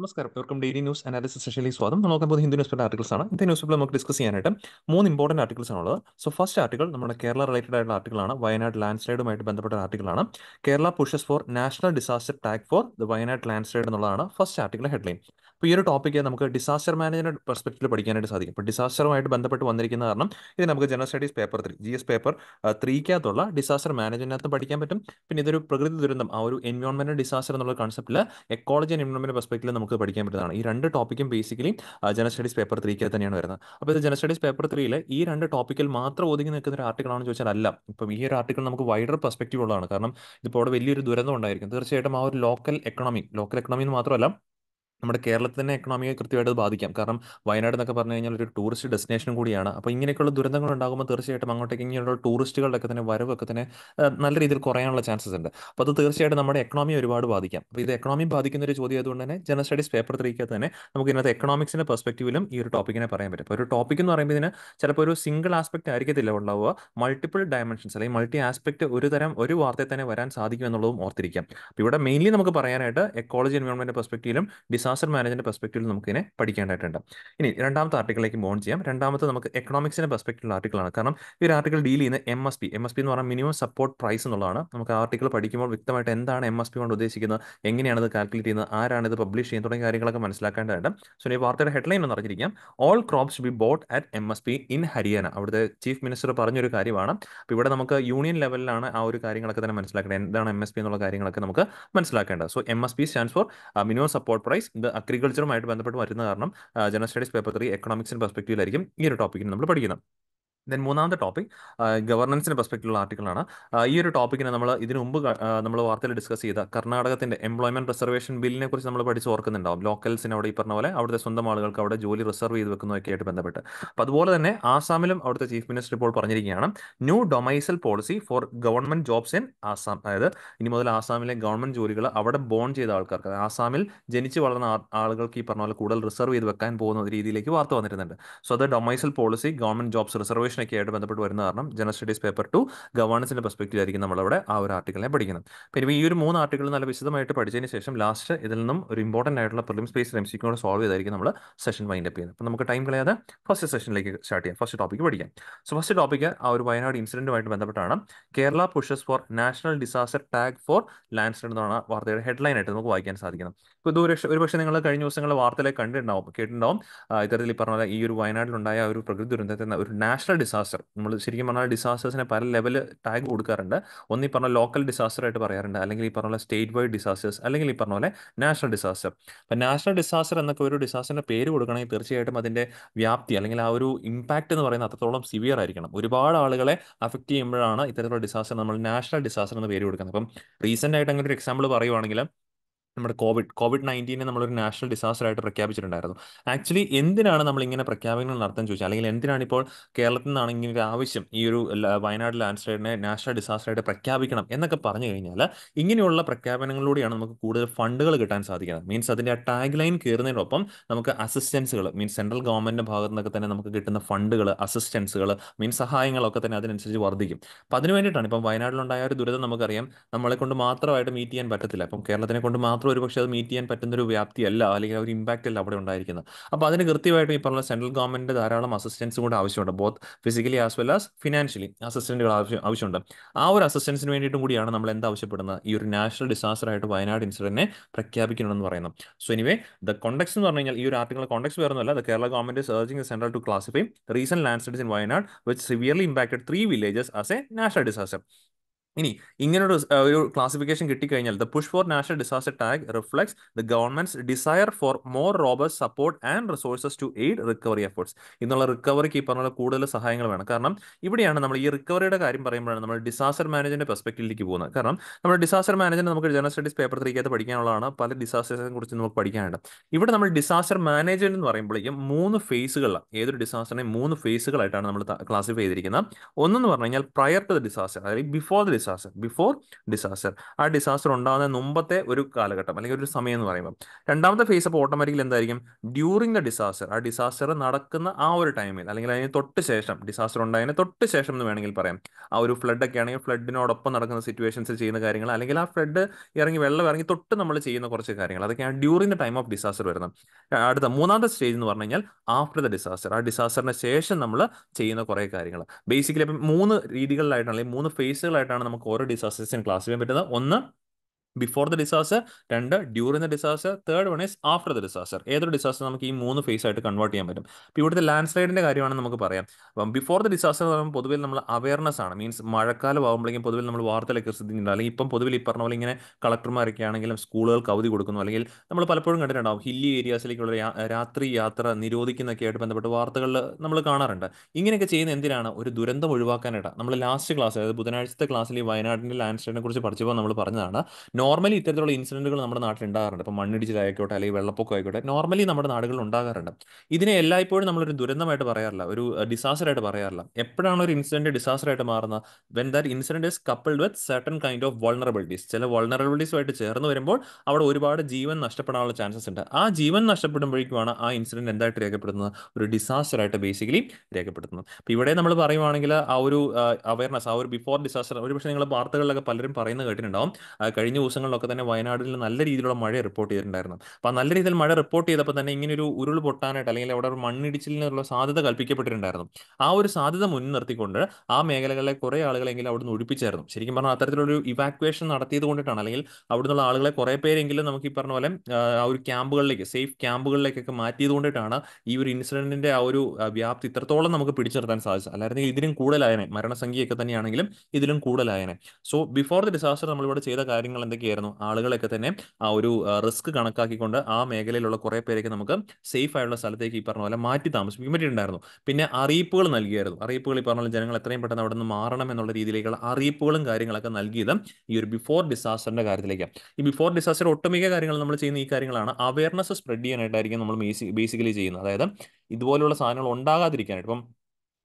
നമസ്കാരം welcome daily news analysis സെഷനിലേക്ക് സ്വാഗതം നോക്കാൻ പോകുന്ന ഹിന്ദു ന്യൂസ് പേപ്പർ ആർട്ടിക്കൽസ് ആണ് ഇന്നത്തെ ന്യൂസ് പേപ്പർ നമുക്ക് ഡിസ്കസ് ചെയ്യാനായിട്ട് മൂന്ന് ഇമ്പോർട്ടന്റ് ആർട്ടിക്കിൾസ് ആണുള്ളത് സോ ഫസ്റ്റ് ആർട്ടിക്കൽ നമ്മുടെ കേരള റിലേറ്റഡ് ആയിട്ടുള്ള ആർട്ടിക്കിളാണ് വയനാട് ലാൻഡ് സ്ലൈഡുമായിട്ട് ബന്ധപ്പെട്ട ആർട്ടിക്കിളാണ് Kerala pushes for national disaster tag for the Wayanad landslide എന്നുള്ളതാണ് ഫസ്റ്റ് ആർട്ടിക്കിൾ ഹെഡ്ലൈൻ അപ്പോൾ ഈ ഒരു ടോപ്പിക്ക് നമുക്ക് ഡിസാസ്റ്റർ മാനേജ്മെന്റ് പെർസ്പെക്റ്റീവിൽ പഠിക്കാനായിട്ട് സാധിക്കും അപ്പോൾ ഡിസാസ്റ്ററുമായിട്ട് ബന്ധപ്പെട്ട് വന്നിരിക്കുന്ന കാരണം ഇത് നമുക്ക് general studies paper three G S paper ത്രീക്കകത്തുള്ള ഡിസാസ്റ്റർ മാനേജ്മെന്റിനകത്ത് പഠിക്കാൻ പറ്റും പിന്നെ ഇതൊരു പ്രകൃതി ദുരന്തം ആ ഒരു എൻവയോൺമെന്റ് ഡിസാസ്റ്റർ എന്നുള്ള കൺസെപ്റ്റിൽ എക്കോളജി ആൻഡ് എൻവയോൺമെന്റ് പെർസ്പെക്റ്റീവ് നമുക്ക് നമുക്ക് പഠിക്കാൻ പറ്റുന്നതാണ് ഈ രണ്ട് ടോപ്പിക്കും ബേസിക്കലി ജനറൽ സ്റ്റഡീസ് പേപ്പർ ത്രീക്ക് തന്നെയാണ് വരുന്നത് അപ്പോൾ ഇത് ജനറൽ സ്റ്റഡീസ് പേപ്പർ ത്രീയിൽ ഈ രണ്ട് ടോപ്പിക്കിൽ മാത്രം ഒതുങ്ങി നിൽക്കുന്ന ഒരു ആണെന്ന് ചോദിച്ചാൽ അല്ല ഇപ്പം ഈ ഒരു ആർട്ടിക്കിൾ നമുക്ക് വൈഡർ പെർസ്പെക്റ്റീവ് ഉള്ളതാണ് കാരണം ഇതിപ്പോൾ അവിടെ വലിയൊരു ദുരന്തം ഉണ്ടായിരിക്കും തീർച്ചയായിട്ടും ആ ഒരു ലോക്കൽ എക്കണോമി ലോക്കൽ എക്കണോമി എന്ന് മാത്രമല്ല നമ്മുടെ കേരളത്തിൻ്റെ എക്കണോമിയെ കൃത്യമായിട്ട് ബാധിക്കാം കാരണം വയനാട് എന്നൊക്കെ പറഞ്ഞു കഴിഞ്ഞാൽ ഒരു ടൂറിസ്റ്റ് ഡെസ്റ്റിനേഷൻ കൂടിയാണ് അപ്പോൾ ഇങ്ങനെയൊക്കെയുള്ള ദുരന്തങ്ങൾ ഉണ്ടാകുമ്പോൾ തീർച്ചയായിട്ടും അങ്ങോട്ടേക്ക് ഇങ്ങനെയുള്ള ഒക്കെ തന്നെ വരവൊക്കെ തന്നെ നല്ല രീതിയിൽ കുറയാനുള്ള ചാൻസസ് ഉണ്ട് അപ്പോൾ അത് തീർച്ചയായിട്ടും നമ്മുടെ എക്കണോമി ഒരുപാട് ബാധിക്കാം അപ്പോൾ ഇത് എക്കണോമി ബാധിക്കുന്ന ഒരു ചോദ്യം ആയതുകൊണ്ട് തന്നെ ജനറൽ സ്റ്റഡീസ് പേപ്പർ ത്രീക്കകത്ത് തന്നെ നമുക്ക് ഇന്നത്തെ എക്കണോമിക്സിൻ്റെ പെർസ്പെക്റ്റീവിലും ഈ ഒരു ടോപ്പിക്കിനെ പറയാൻ പറ്റും അപ്പോൾ ഒരു ടോപ്പിക് എന്ന് പറയുമ്പോൾ ഇതിന് ചിലപ്പോൾ ഒരു സിംഗിൾ ആസ്പെക്ട് ആയിരിക്കത്തില്ല ഉണ്ടാവുക മൾട്ടിപ്പിൾ ഡയമെൻഷൻസ് അല്ലെങ്കിൽ മൾട്ടി ആസ്പെക്ട് ഒരു തരം ഒരു വാർത്തയെ തന്നെ വരാൻ സാധിക്കും എന്നുള്ളതും ഓർത്തിരിക്കാം അപ്പോൾ ഇവിടെ മെയിൻലി നമുക്ക് പറയാനായിട്ട് എക്കോളജി എൻവയോൺമെൻറ്റ് പെർസ്പെക്റ്റീവിലും ഡിസാ ഡിസാസ്റ്റർ മാനേജ്മെന്റ് പെർസ്പെക്റ്റീവിൽ ഇതിനെ പഠിക്കേണ്ടതായിട്ടുണ്ട് ഇനി രണ്ടാമത്തെ ആർട്ടിക്കിളിലേക്ക് മോൺ ചെയ്യാം രണ്ടാമത്തെ നമുക്ക് എക്കണോമിക്സിന്റെ പെർസ്പെക്റ്റീവിലുള്ള ആണ് കാരണം ഈ ഒരു ആർട്ടിക്കിൾ ഡീൽ ചെയ്യുന്ന M S P M S P എന്ന് പറഞ്ഞാൽ മിനിമം സപ്പോർട്ട് പ്രൈസ് എന്നുള്ളതാണ് നമുക്ക് ആർട്ടിക്കിൾ പഠിക്കുമ്പോൾ വ്യക്തമായിട്ട് എന്താണ് എം എസ് പി കൊണ്ട് ഉദ്ദേശിക്കുന്നത് എങ്ങനെയാണ് ഇത് കാൽക്കുലേറ്റ് ചെയ്യുന്നത് ആരാണ് ഇത് പബ്ലിഷ് ചെയ്യുന്നത് തുടങ്ങിയ കാര്യങ്ങളൊക്കെ മനസ്സിലാക്കേണ്ടതായിട്ട് സോ ഈ വാർത്തയുടെ ഹെഡ്ലൈൻ എന്ന് അറിഞ്ഞിരിക്കാം all crops be bought at M S P in Haryana അവിടുത്തെ ചീഫ് മിനിസ്റ്റർ പറഞ്ഞൊരു കാര്യമാണ് അപ്പോൾ ഇവിടെ നമുക്ക് യൂണിയൻ ലെവലിലാണ് ആ ഒരു കാര്യങ്ങളൊക്കെ തന്നെ മനസ്സിലാക്കേണ്ടത് എന്താണ് എം എസ് പി എന്നുള്ള കാര്യങ്ങളൊക്കെ നമുക്ക് മനസ്സിലാക്കേണ്ടത് so M S P stand for minimum support price ഇത് അഗ്രികൾച്ചറുമായിട്ട് ബന്ധപ്പെട്ട് വരുന്ന കാരണം ജനറൽ സ്റ്റഡീസ് പേപ്പർ ത്രീ എക്കണോമിക്സിൻ്റെ പെർസ്പെക്റ്റീവിലായിരിക്കും ഈ ഒരു ടോപ്പിക്കിന് നമ്മൾ പഠിക്കുന്നത് ദെൻ മൂന്നാമത്തെ ടോപ്പിക് ഗവർണൻസിൻ്റെ പെർസ്പെക്റ്റീവുള്ള ആർട്ടിക്കിളാണ് ഈ ഒരു ടോപ്പിക്കിനെ നമ്മൾ ഇതിന് മുമ്പ് നമ്മൾ വാർത്തയിൽ ഡിസ്കസ് ചെയ്ത കർണാടകത്തിൻ്റെ എംപ്ലോയ്മെൻറ്റ് റിസർവേഷൻ ബില്ലിനെ കുറിച്ച് നമ്മൾ പഠിച്ച് ഓർക്കുന്നുണ്ടാവും ലോക്കൽസിന് അവിടെ ഈ പറഞ്ഞ പോലെ അവിടുത്തെ സ്വന്തം ആളുകൾക്ക് അവിടെ ജോലി റിസർവ് ചെയ്ത് വെക്കുന്നതൊക്കെ ആയിട്ട് ബന്ധപ്പെട്ട് അപ്പോൾ അതുപോലെ തന്നെ ആസാമിലും അവിടുത്തെ ചീഫ് മിനിസ്റ്റർ ഇപ്പോൾ പറഞ്ഞിരിക്കുകയാണ് new domicile policy for government jobs in Assam അതായത് ഇനി മുതൽ ആസാമിലെ ഗവൺമെൻറ് ജോലികൾ അവിടെ ബോൺ ചെയ്ത ആൾക്കാർക്ക് ആസാമിൽ ജനിച്ച് വളർന്ന ആളുകൾക്ക് ഈ പറഞ്ഞ പോലെ കൂടുതൽ റിസർവ് ചെയ്ത് വെക്കാൻ പോകുന്ന രീതിയിലേക്ക് വാർത്ത വന്നിരുന്നുണ്ട് സോ അത് domicile policy government jobs reservation ഒക്കെ ആയിട്ട് ബന്ധപ്പെട്ട് വരുന്ന കാരണം ജനറൽ സ്റ്റഡീസ് പേപ്പർ ടു ഗവേണൻസിന്റെ പെർസ്പെക്റ്റീവായിരിക്കും നമ്മളവിടെ ആ ഒരു ആർട്ടിക്കലിനെ പഠിക്കുന്നത് പിന്നെ ഈ ഒരു മൂന്ന് ആർട്ടിക്കിൾ നല്ല വിശദമായിട്ട് പഠിച്ചതിന് ശേഷം ലാസ്റ്റ് ഇതിൽ നിന്നും ഒരു ഇമ്പോർട്ടൻ്റ് ആയിട്ടുള്ള പ്രിലിംസ് സ്പേസ് എം കൂടെ സോൾവ് ചെയ്തായിരിക്കും നമ്മൾ സെഷൻ വൈൻഡ് അപ്പ് ചെയ്യുന്നത് അപ്പോൾ നമുക്ക് ടൈം കളയാതെ ഫസ്റ്റ് സെഷനിലേക്ക് സ്റ്റാർട്ട് ചെയ്യാം ഫസ്റ്റ് ടോപ്പിക്ക് പഠിക്കാം സോ ഫസ്റ്റ് ടോപ്പിക്ക് ആ ഒരു വയനാട് ഇൻസിഡന്റുമായിട്ട് ബന്ധപ്പെട്ടാണ് Kerala pushes for national disaster tag for landslide എന്നാണ് വാർത്തയുടെ ഹെഡ്ലൈൻ ആയിട്ട് നമുക്ക് വായിക്കാൻ സാധിക്കുന്നത് ദൂരക്ഷ പക്ഷേ നിങ്ങൾ കഴിഞ്ഞ ദിവസങ്ങൾ വാർത്തയിലേക്ക് കണ്ടിട്ടുണ്ടാവും കേട്ടിട്ടുണ്ടാവും ഇത്തരത്തിൽ ഈ പറഞ്ഞ ഈ ഒരു വയനാട്ടിലുണ്ടായ ഒരു പ്രകൃതി ദുരന്തത്തിന് ഒരു നാഷണൽ ഡിസാസ്റ്റർ നമ്മൾ ശരിക്കും പറഞ്ഞാൽ ഡിസാസ്റ്റേഴ്സിനെ പല ലെവൽ ടാഗ് കൊടുക്കാറുണ്ട് ഒന്ന് ഈ പറഞ്ഞ ലോക്കൽ ഡിസാസ്റ്റർ ആയിട്ട് പറയാറുണ്ട് അല്ലെങ്കിൽ ഈ പറഞ്ഞ സ്റ്റേറ്റ് വൈഡ് ഡിസാസ്റ്റേഴ്സ് അല്ലെങ്കിൽ ഈ പറഞ്ഞ പോലെ നാഷണൽ ഡിസാസ്റ്റർ അപ്പൊ നാഷണൽ ഡിസാസ്റ്റർ എന്നൊക്കെ ഒരു ഡിസാസ്റ്ററിന് പേര് കൊടുക്കണമെങ്കിൽ തീർച്ചയായിട്ടും അതിന്റെ വ്യാപ്തി അല്ലെങ്കിൽ ആ ഒരു ഇമ്പാക്ട് എന്ന് പറയുന്നത് അത്രത്തോളം സിവിയർ ആയിരിക്കണം ഒരുപാട് ആളുകളെ അഫക്ട് ചെയ്യുമ്പോഴാണ് ഇത്തരത്തിലുള്ള ഡിസാസ്റ്റർ നമ്മൾ നാഷണൽ ഡിസാസ്റ്റർ എന്ന് പേര് കൊടുക്കുന്നത് അപ്പം റീസെന്റ് ആയിട്ട് അങ്ങനെ ഒരു എക്സാമ്പിൾ പറയുവാണെങ്കിൽ നമ്മുടെ കോവിഡ് കോവിഡ് നയൻറ്റീനെ നമ്മളൊരു നാഷണൽ ഡിസാസ്റ്റർ ആയിട്ട് പ്രഖ്യാപിച്ചിട്ടുണ്ടായിരുന്നു ആക്ച്വലി എന്തിനാണ് നമ്മൾ ഇങ്ങനെ പ്രഖ്യാപനങ്ങൾ നടത്താൻ ചോദിച്ചത് അല്ലെങ്കിൽ എന്തിനാണ് ഇപ്പോൾ കേരളത്തിൽ ഇങ്ങനെ ഒരു ആവശ്യം ഈ ഒരു വയനാട് ലാൻഡ് സ്ലൈഡിനെ നാഷണൽ ഡിസാസ്റ്റർ ആയിട്ട് പ്രഖ്യാപിക്കണം എന്നൊക്കെ പറഞ്ഞു കഴിഞ്ഞാൽ ഇങ്ങനെയുള്ള പ്രഖ്യാപനങ്ങളിലൂടെയാണ് നമുക്ക് കൂടുതൽ ഫണ്ടുകൾ കിട്ടാൻ സാധിക്കുന്നത് മീൻസ് അതിൻ്റെ ആ ടാഗ് ലൈൻ കയറുന്നതിനൊപ്പം നമുക്ക് അസിസ്റ്റൻസുകൾ മീൻസ് സെൻട്രൽ ഗവൺമെൻറ്റിൻ്റെ ഭാഗത്തു നിന്നൊക്കെ തന്നെ നമുക്ക് കിട്ടുന്ന ഫണ്ടുകൾ അസിസ്റ്റൻസുകൾ മീൻസ് സഹായങ്ങളൊക്കെ തന്നെ അതിനനുസരിച്ച് വർദ്ധിക്കും അപ്പം അതിന് വേണ്ടിയിട്ടാണ് ഇപ്പം വയനാട്ടിലുണ്ടായ ഒരു ദുരിതം നമുക്കറിയാം നമ്മളെ കൊണ്ട് മാത്രമായിട്ട് മീറ്റ് ചെയ്യാൻ പറ്റത്തില്ല അപ്പം കേരളത്തിനെ കൊണ്ട് മാത്രം ആർക്കും ഒരു പക്ഷേ അത് മീറ്റ് ചെയ്യാൻ പറ്റുന്ന ഒരു വ്യാപ്തി അല്ല അല്ലെങ്കിൽ ഒരു ഇമ്പാക്റ്റ് അല്ല അവിടെ ഉണ്ടായിരിക്കുന്നത് അപ്പോൾ അതിന് കൃത്യമായിട്ട് ഈ പറഞ്ഞ സെൻട്രൽ ഗവൺമെന്റ് ധാരാളം അസിസ്റ്റൻസ് കൂടെ ആവശ്യമുണ്ട് both physically as well as financially അസിസ്റ്റന്റുകൾ ആവശ്യം ആവശ്യമുണ്ട് ആ ഒരു അസിസ്റ്റൻസിന് വേണ്ടിയിട്ടും കൂടിയാണ് നമ്മൾ എന്താ ആവശ്യപ്പെടുന്നത് ഈ ഒരു നാഷണൽ ഡിസാസ്റ്റർ ആയിട്ട് വയനാട് ഇൻസിഡന്റിനെ പ്രഖ്യാപിക്കണമെന്ന് പറയുന്നു സോ എനിവേ ദ കോണ്ടക്സ് എന്ന് പറഞ്ഞു കഴിഞ്ഞാൽ ഈ ഒരു ആർട്ടിക്കൽ കോണ്ടക്സ് വേറൊന്നുമല്ല the Kerala government surging central to classify recent land studies in Wayanad which severely impacted three villages as a national disaster ഇനി ഇങ്ങനൊരു ഒരു ക്ലാസിഫിക്കേഷൻ കിട്ടിക്കഴിഞ്ഞാൽ the push for national disaster tag reflects the government's desire for more robust support and resources to aid recovery efforts എന്നുള്ള റിക്കവറിക്ക് ഈ പറഞ്ഞ കൂടുതൽ സഹായങ്ങൾ വേണം കാരണം ഇവിടെയാണ് നമ്മൾ ഈ റിക്കവറിയുടെ കാര്യം പറയുമ്പോഴാണ് നമ്മൾ ഡിസാസ്റ്റർ മാനേജ്മെന്റ് പെർസ്പെക്റ്റീവിലേക്ക് പോകുന്നത് കാരണം നമ്മൾ ഡിസാസ്റ്റർ മാനേജ്മെന്റ് നമുക്ക് ജനറൽ സ്റ്റഡീസ് പേപ്പർ തിരിക്കാത്ത പഠിക്കാനുള്ളതാണ് പല ഡിസാസ്റ്റേഴ്സിനെ കുറിച്ച് നമുക്ക് പഠിക്കാനുണ്ട് ഇവിടെ നമ്മൾ ഡിസാസ്റ്റർ മാനേജ്മെന്റ് എന്ന് പറയുമ്പോഴേക്കും മൂന്ന് ഫേസുകളിലാണ് ഏതൊരു ഡിസാസ്റ്ററിനെയും മൂന്ന് ഫേസുകളായിട്ടാണ് നമ്മൾ ക്ലാസിഫൈ ചെയ്തിരിക്കുന്നത് ഒന്നെന്ന് പറഞ്ഞു കഴിഞ്ഞാൽ പ്രയർ ടു ദ ഡിസാസ്റ്റർ അതായത് before the disaster disaster before disaster ആ ഡിസാസ്റ്റർ ഉണ്ടാകുന്ന മുമ്പത്തെ ഒരു കാലഘട്ടം അല്ലെങ്കിൽ ഒരു സമയം എന്ന് പറയുമ്പോൾ രണ്ടാമത്തെ ഫേസ് അപ്പോൾ ഓട്ടോമാറ്റിക്കലി എന്തായിരിക്കും ഡ്യൂറിങ് ദ ഡിസാസ്റ്റർ ആ ഡിസാസ്റ്റർ നടക്കുന്ന ആ ഒരു ടൈമിൽ അല്ലെങ്കിൽ അതിന് തൊട്ട് ശേഷം ഡിസാസ്റ്റർ ഉണ്ടായതിന് തൊട്ട് ശേഷം എന്ന് വേണമെങ്കിൽ പറയാം ആ ഒരു ഫ്ലഡ് ഒക്കെ ആണെങ്കിൽ ഫ്ലഡിനോടൊപ്പം നടക്കുന്ന സിറ്റുവേഷൻസ് ചെയ്യുന്ന കാര്യങ്ങൾ അല്ലെങ്കിൽ ആ ഫ്ലഡ് ഇറങ്ങി വെള്ളം ഇറങ്ങി തൊട്ട് നമ്മൾ ചെയ്യുന്ന കുറച്ച് കാര്യങ്ങൾ അതൊക്കെയാണ് during the time of disaster വരുന്നത് അടുത്ത മൂന്നാമത്തെ സ്റ്റേജ് എന്ന് പറഞ്ഞു കഴിഞ്ഞാൽ ആഫ്റ്റർ ദ ഡിസാസ്റ്റർ ആ ഡിസാസ്റ്ററിന് ശേഷം നമ്മൾ ചെയ്യുന്ന കുറേ കാര്യങ്ങൾ ബേസിക്കലി അപ്പം മൂന്ന് രീതികളിലായിട്ടാണ് അല്ലെങ്കിൽ മൂന്ന് ഫേസുകളായിട്ടാണ് നമുക്ക് ഓരോ ഡിസോസിയസിനും ക്ലാസ് ചെയ്യാൻ പറ്റുന്നത് ഒന്ന് ബിഫോർ ദ ഡിസാസ്റ്റർ രണ്ട് during the disaster third one is after the disaster ഏതൊരു ഡിസാസ്റ്റർ നമുക്ക് ഈ മൂന്ന് ഫേസ് ആയിട്ട് കൺവേർട്ട് ചെയ്യാൻ പറ്റും അപ്പോൾ ഇവിടുത്തെ ലാൻഡ് സ്ലൈഡിന്റെ കാര്യമാണ് നമുക്ക് പറയാം അപ്പം ബിഫോർ ദ ഡിസാസ്റ്റർ എന്ന് പറയുമ്പോൾ പൊതുവിൽ നമ്മൾ അവയർനെസ് ആണ് മീൻസ് മഴക്കാലം ആകുമ്പോഴേക്കും പൊതുവെ നമ്മൾ വാർത്തയിലൊക്കെ ശ്രദ്ധിക്കുന്നുണ്ട് അല്ലെങ്കിൽ ഇപ്പം പൊതുവിൽ ഈ പറഞ്ഞ പോലെ ഇങ്ങനെ കളക്ടർമാരൊക്കെ ആണെങ്കിലും സ്കൂളുകൾക്ക് അവധി കൊടുക്കുന്നു അല്ലെങ്കിൽ നമ്മൾ പലപ്പോഴും കണ്ടിട്ടുണ്ടാവും ഹില്ലി ഏരിയാസിലേക്കുള്ള രാത്രി യാത്ര നിരോധിക്കുന്നൊക്കെ ആയിട്ട് ബന്ധപ്പെട്ട വാർത്തകളിൽ നമ്മൾ കാണാറുണ്ട് ഇങ്ങനെയൊക്കെ ചെയ്യുന്ന എന്തിനാണ് ഒരു ദുരന്തം ഒഴിവാക്കാനായിട്ട് നമ്മൾ ലാസ്റ്റ് ക്ലാസ് അതായത് ബുധനാഴ്ചത്തെ ക്ലാസ്സിൽ ഈ വയനാടിന്റെ ലാൻഡ് സ്ലൈഡിനെ കുറിച്ച് പഠിച്ചപ്പോൾ നമ്മൾ പറഞ്ഞതാണ് നോർമലി ഇത്തരത്തിലുള്ള ഇൻസിഡന്റുകൾ നമ്മുടെ നാട്ടിൽ ഉണ്ടാകാറുണ്ട് ഇപ്പോൾ മണ്ണിടിച്ചിലായിക്കോട്ടെ അല്ലെങ്കിൽ വെള്ളപ്പൊക്കം ആയിക്കോട്ടെ നോർമലി നമ്മുടെ നാടുകളിൽ ഉണ്ടാകാറുണ്ട് ഇതിനെ എല്ലായ്പ്പോഴും നമ്മളൊരു ദുരന്തമായിട്ട് പറയാറില്ല ഒരു ഡിസാസ്റ്റർ ആയിട്ട് പറയാറില്ല എപ്പോഴാണ് ഒരു ഇൻസിഡന്റ് ഡിസാസ്റ്റർ ആയിട്ട് മാറുന്നത് when that incident is coupled with certain kind of vulnerabilities ചില വൾണറബിലിറ്റീസുമായിട്ട് ചേർന്ന് വരുമ്പോൾ അവിടെ ഒരുപാട് ജീവൻ നഷ്ടപ്പെടാനുള്ള ചാൻസസ് ഉണ്ട് ആ ജീവൻ നഷ്ടപ്പെടുമ്പോഴേക്കുമാണ് ആ ഇൻസിഡന്റ് എന്തായിട്ട് രേഖപ്പെടുത്തുന്നത് ഒരു ഡിസാസ്റ്റർ ആയിട്ട് ബേസിക്കലി രേഖപ്പെടുത്തുന്നത് അപ്പോൾ ഇവിടെ നമ്മൾ പറയുവാണെങ്കിൽ ആ ഒരു അവയർനെസ് ആ ഒരു ബിഫോർ ഡിസാസ്റ്റർ ഒരു പക്ഷേ നിങ്ങൾ വാർത്തകളിലൊക്കെ പലരും പറയുന്നത് കേട്ടിട്ടുണ്ടാവും കഴിഞ്ഞ ദിവസങ്ങളിലൊക്കെ തന്നെ വയനാടിൽ നല്ല രീതിയിലുള്ള മഴ റിപ്പോർട്ട് ചെയ്തിട്ടുണ്ടായിരുന്നു അപ്പോൾ നല്ല രീതിയിൽ മഴ റിപ്പോർട്ട് ചെയ്തപ്പോൾ തന്നെ ഇങ്ങനെ ഒരു ഉരുൾ പൊട്ടാനായിട്ട് അല്ലെങ്കിൽ അവിടെ ഒരു മണ്ണിടിച്ചിലിനുള്ള സാധ്യത കൽപ്പിക്കപ്പെട്ടിട്ടുണ്ടായിരുന്നു ആ ഒരു സാധ്യത മുൻനിർത്തിക്കൊണ്ട് ആ മേഖലകളിലെ കുറേ ആളുകളെങ്കിലും അവിടെ നിന്ന് ഒഴിപ്പിച്ചായിരുന്നു ശരിക്കും പറഞ്ഞാൽ അത്തരത്തിലൊരു ഇവാക്വേഷൻ നടത്തിയത് കൊണ്ടിട്ടാണ് അല്ലെങ്കിൽ അവിടുന്നുള്ള ആളുകളെ കുറേ പേരെങ്കിലും നമുക്ക് ഈ പറഞ്ഞ പോലെ ആ ഒരു ക്യാമ്പുകളിലേക്ക് സേഫ് ക്യാമ്പുകളിലേക്കൊക്കെ മാറ്റിയത് കൊണ്ടിട്ടാണ് ഈ ഒരു ഇൻസിഡന്റിന്റെ ആ ഒരു വ്യാപ്തി ഇത്രത്തോളം നമുക്ക് പിടിച്ചെടുത്താൻ സാധിച്ചത് അല്ലായിരുന്നെങ്കിൽ ഇതിലും കൂടുതലായനെ മരണസംഖ്യയൊക്കെ തന്നെയാണെങ്കിലും ഇതിലും കൂടുതലായനെ സോ ബിഫോർ ദി ഡിസാസ്റ്റർ നമ്മളിവിടെ ചെയ്ത കാര്യങ്ങൾ എന്തൊക്കെയാണ് ആയിരുന്നു ആളുകളൊക്കെ തന്നെ ആ ഒരു റിസ്ക് കണക്കാക്കിക്കൊണ്ട് ആ മേഖലയിലുള്ള കുറേ പേരൊക്കെ നമുക്ക് സേഫ് ആയുള്ള സ്ഥലത്തേക്ക് ഈ പറഞ്ഞ പോലെ മാറ്റി താമസിപ്പിക്കാൻ പറ്റിയിട്ടുണ്ടായിരുന്നു പിന്നെ അറിയിപ്പുകൾ നൽകിയായിരുന്നു അറിയിപ്പുകൾ ഈ പറഞ്ഞ ജനങ്ങൾ എത്രയും പെട്ടെന്ന് അവിടെ നിന്ന് മാറണം എന്നുള്ള രീതിയിലേക്കുള്ള അറിയിപ്പുകളും കാര്യങ്ങളൊക്കെ നൽകിയത് ഈ ഒരു ബിഫോർ ഡിസാസ്റ്ററിന്റെ കാര്യത്തിലേക്ക് ഈ ബിഫോർ ഡിസാസ്റ്റർ ഒട്ടുമിക്ക കാര്യങ്ങൾ നമ്മൾ ചെയ്യുന്ന ഈ കാര്യങ്ങളാണ് അവയർനെസ് സ്പ്രെഡ് ചെയ്യാനായിട്ടായിരിക്കും നമ്മൾ ബേസിക്കലി ചെയ്യുന്നത് അതായത് ഇതുപോലുള്ള സാധനങ്ങൾ ഉണ്ടാകാതിരിക്കാനായിട്ട് ഇപ്പം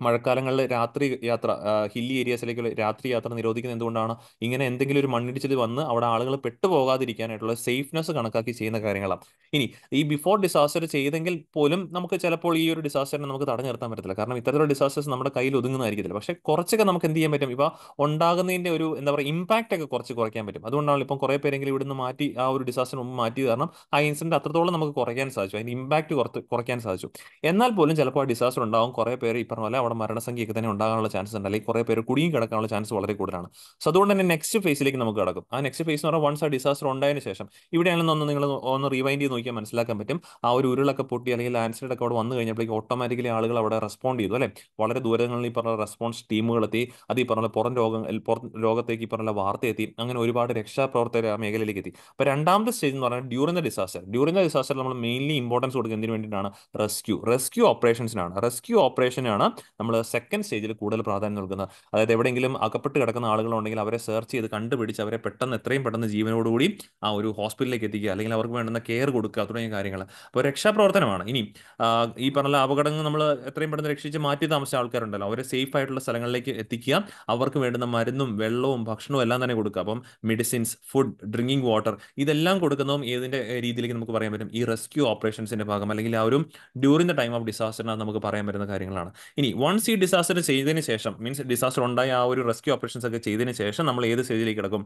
മഴക്കാലങ്ങളിൽ രാത്രി യാത്ര ഹില്ലി ഏരിയാസിലേക്കുള്ള രാത്രി യാത്ര നിരോധിക്കുന്നത് എന്തുകൊണ്ടാണ് ഇങ്ങനെ എന്തെങ്കിലും ഒരു മണ്ണിടിച്ചിൽ വന്ന് അവിടെ ആളുകൾ പെട്ടുപോകാതിരിക്കാനായിട്ടുള്ള സേഫ്നെസ് കണക്കാക്കി ചെയ്യുന്ന കാര്യങ്ങളാണ് ഇനി ഈ ബിഫോർ ഡിസാസ്റ്റർ ചെയ്തെങ്കിൽ പോലും നമുക്ക് ചിലപ്പോൾ ഈ ഒരു ഡിസാസ്റ്ററിനെ നമുക്ക് തടഞ്ഞു നിർത്താൻ പറ്റത്തില്ല കാരണം ഇത്തരത്തിലുള്ള ഡിസാസ്റ്റേഴ്സ് നമ്മുടെ കയ്യിൽ ഒതുങ്ങുന്നതായിരിക്കത്തില്ല പക്ഷേ കുറച്ചൊക്കെ നമുക്ക് എന്ത് ചെയ്യാൻ പറ്റും ഇപ്പം ഉണ്ടാകുന്നതിൻ്റെ ഒരു എന്താ പറയുക ഇമ്പാക്റ്റ് ഒക്കെ കുറച്ച് കുറയ്ക്കാൻ പറ്റും അതുകൊണ്ടാണ് ഇപ്പം കുറേ പേരെങ്കിലും ഇവിടുന്ന് മാറ്റി ആ ഒരു ഡിസാസ്റ്റർ മുമ്പ് മാറ്റിയത് കാരണം ആ ഇൻസിഡൻറ്റ് അത്രത്തോളം നമുക്ക് കുറയ്ക്കാൻ സാധിച്ചു അതിൻ്റെ ഇമ്പാക്റ്റ് കുറച്ച് കുറയ്ക്കാൻ സാധിച്ചു എന്നാൽ പോലും ചിലപ്പോൾ ആ ഡിസാസ്റ്റർ ഉണ്ടാകും കുറേ പേര് ഈ പറഞ്ഞ പോലെ അവിടെ മരണസംഖ്യയൊക്കെ തന്നെ ഉണ്ടാകാനുള്ള ചാൻസ് ഉണ്ട് അല്ലെങ്കിൽ കുറേ പേര് കുടുങ്ങി കിടക്കാനുള്ള ചാൻസ് വളരെ കൂടുതലാണ് സോ അതുകൊണ്ട് തന്നെ നെക്സ്റ്റ് ഫേസിലേക്ക് നമുക്ക് കിടക്കും ആ നെക്സ്റ്റ് ഫേസ് എന്ന് പറഞ്ഞാൽ വൺസ് ആ ഡിസാസ്റ്റർ ഉണ്ടായതിനു ശേഷം ഇവിടെയാണ് ഒന്ന് നിങ്ങൾ ഒന്ന് റിവൈൻഡ് ചെയ്ത് നോക്കിയാൽ മനസ്സിലാക്കാൻ പറ്റും ആ ഒരു ഉരുളൊക്കെ പൊട്ടി അല്ലെങ്കിൽ ലാൻഡ് സ്ലൈഡ് ഒക്കെ അവിടെ വന്നു കഴിഞ്ഞപ്പോഴേക്കും ഓട്ടോമാറ്റിക്കലി ആളുകൾ അവിടെ റെസ്പോണ്ട് ചെയ്തു അല്ലെ വളരെ ദൂരങ്ങളിൽ ഈ പറഞ്ഞ റെസ്പോൺസ് ടീമുകളെത്തി അത് ഈ പറഞ്ഞ പുറം രോഗം പുറം രോഗത്തേക്ക് ഈ പറഞ്ഞ വാർത്ത എത്തി അങ്ങനെ ഒരുപാട് രക്ഷാപ്രവർത്തകർ ആ മേഖലയിലേക്ക് എത്തി അപ്പോൾ രണ്ടാമത്തെ സ്റ്റേജ് എന്ന് പറഞ്ഞാൽ during the disaster during the disaster നമ്മൾ മെയിൻലി ഇമ്പോർട്ടൻസ് കൊടുക്കുന്നതിന് വേണ്ടിയിട്ടാണ് റെസ്ക്യൂ റെസ്ക്യൂ ഓപ്പറേഷൻസിനാണ് റെസ്ക്യൂ ഓപ്പറേഷനാണ് നമ്മൾ സെക്കൻഡ് സ്റ്റേജിൽ കൂടുതൽ പ്രാധാന്യം നൽകുന്നത് അതായത് എവിടെയെങ്കിലും അകപ്പെട്ട് കിടക്കുന്ന ആളുകളുണ്ടെങ്കിൽ അവരെ സെർച്ച് ചെയ്ത് കണ്ടുപിടിച്ച് അവരെ പെട്ടെന്ന് എത്രയും പെട്ടെന്ന് ജീവനോടുകൂടി ആ ഒരു ഹോസ്പിറ്റലിലേക്ക് എത്തിക്കുക അല്ലെങ്കിൽ അവർക്ക് വേണ്ടുന്ന കെയർ കൊടുക്കുക തുടങ്ങിയ കാര്യങ്ങൾ അപ്പോൾ രക്ഷാപ്രവർത്തനമാണ് ഇനി ഈ പറഞ്ഞ അപകടങ്ങൾ നമ്മൾ എത്രയും പെട്ടെന്ന് രക്ഷിച്ച് മാറ്റി താമസിച്ച ആൾക്കാരുണ്ടല്ലോ അവരെ സേഫ് ആയിട്ടുള്ള സ്ഥലങ്ങളിലേക്ക് എത്തിക്കുക അവർക്ക് വേണ്ടുന്ന മരുന്നും വെള്ളവും ഭക്ഷണവും എല്ലാം തന്നെ കൊടുക്കുക അപ്പം മെഡിസിൻസ് ഫുഡ് ഡ്രിങ്കിങ് വാട്ടർ ഇതെല്ലാം കൊടുക്കുന്നതും ഏതിൻ്റെ രീതിയിലേക്ക് നമുക്ക് പറയാൻ പറ്റും ഈ റെസ്ക്യൂ ഓപ്പറേഷൻസിന്റെ ഭാഗം അല്ലെങ്കിൽ ആ ഒരു ഡ്യൂറിങ് ദ ടൈം ഓഫ് ഡിസാസ്റ്ററിനകത്ത് നമുക്ക് പറയാൻ പറ്റുന്ന കാര്യങ്ങളാണ് ഇനി വൺസ് ഈ ഡിസാസ്റ്റർ ചെയ്തതിന് ശേഷം മീൻസ് ഡിസാസ്റ്റർ ഉണ്ടായ ആ ഒരു റെസ്ക്യൂ ഓപ്പറേഷൻസ് ഒക്കെ ചെയ്തതിന് ശേഷം നമ്മൾ ഏത് സ്റ്റേജിലേക്ക് കിടക്കും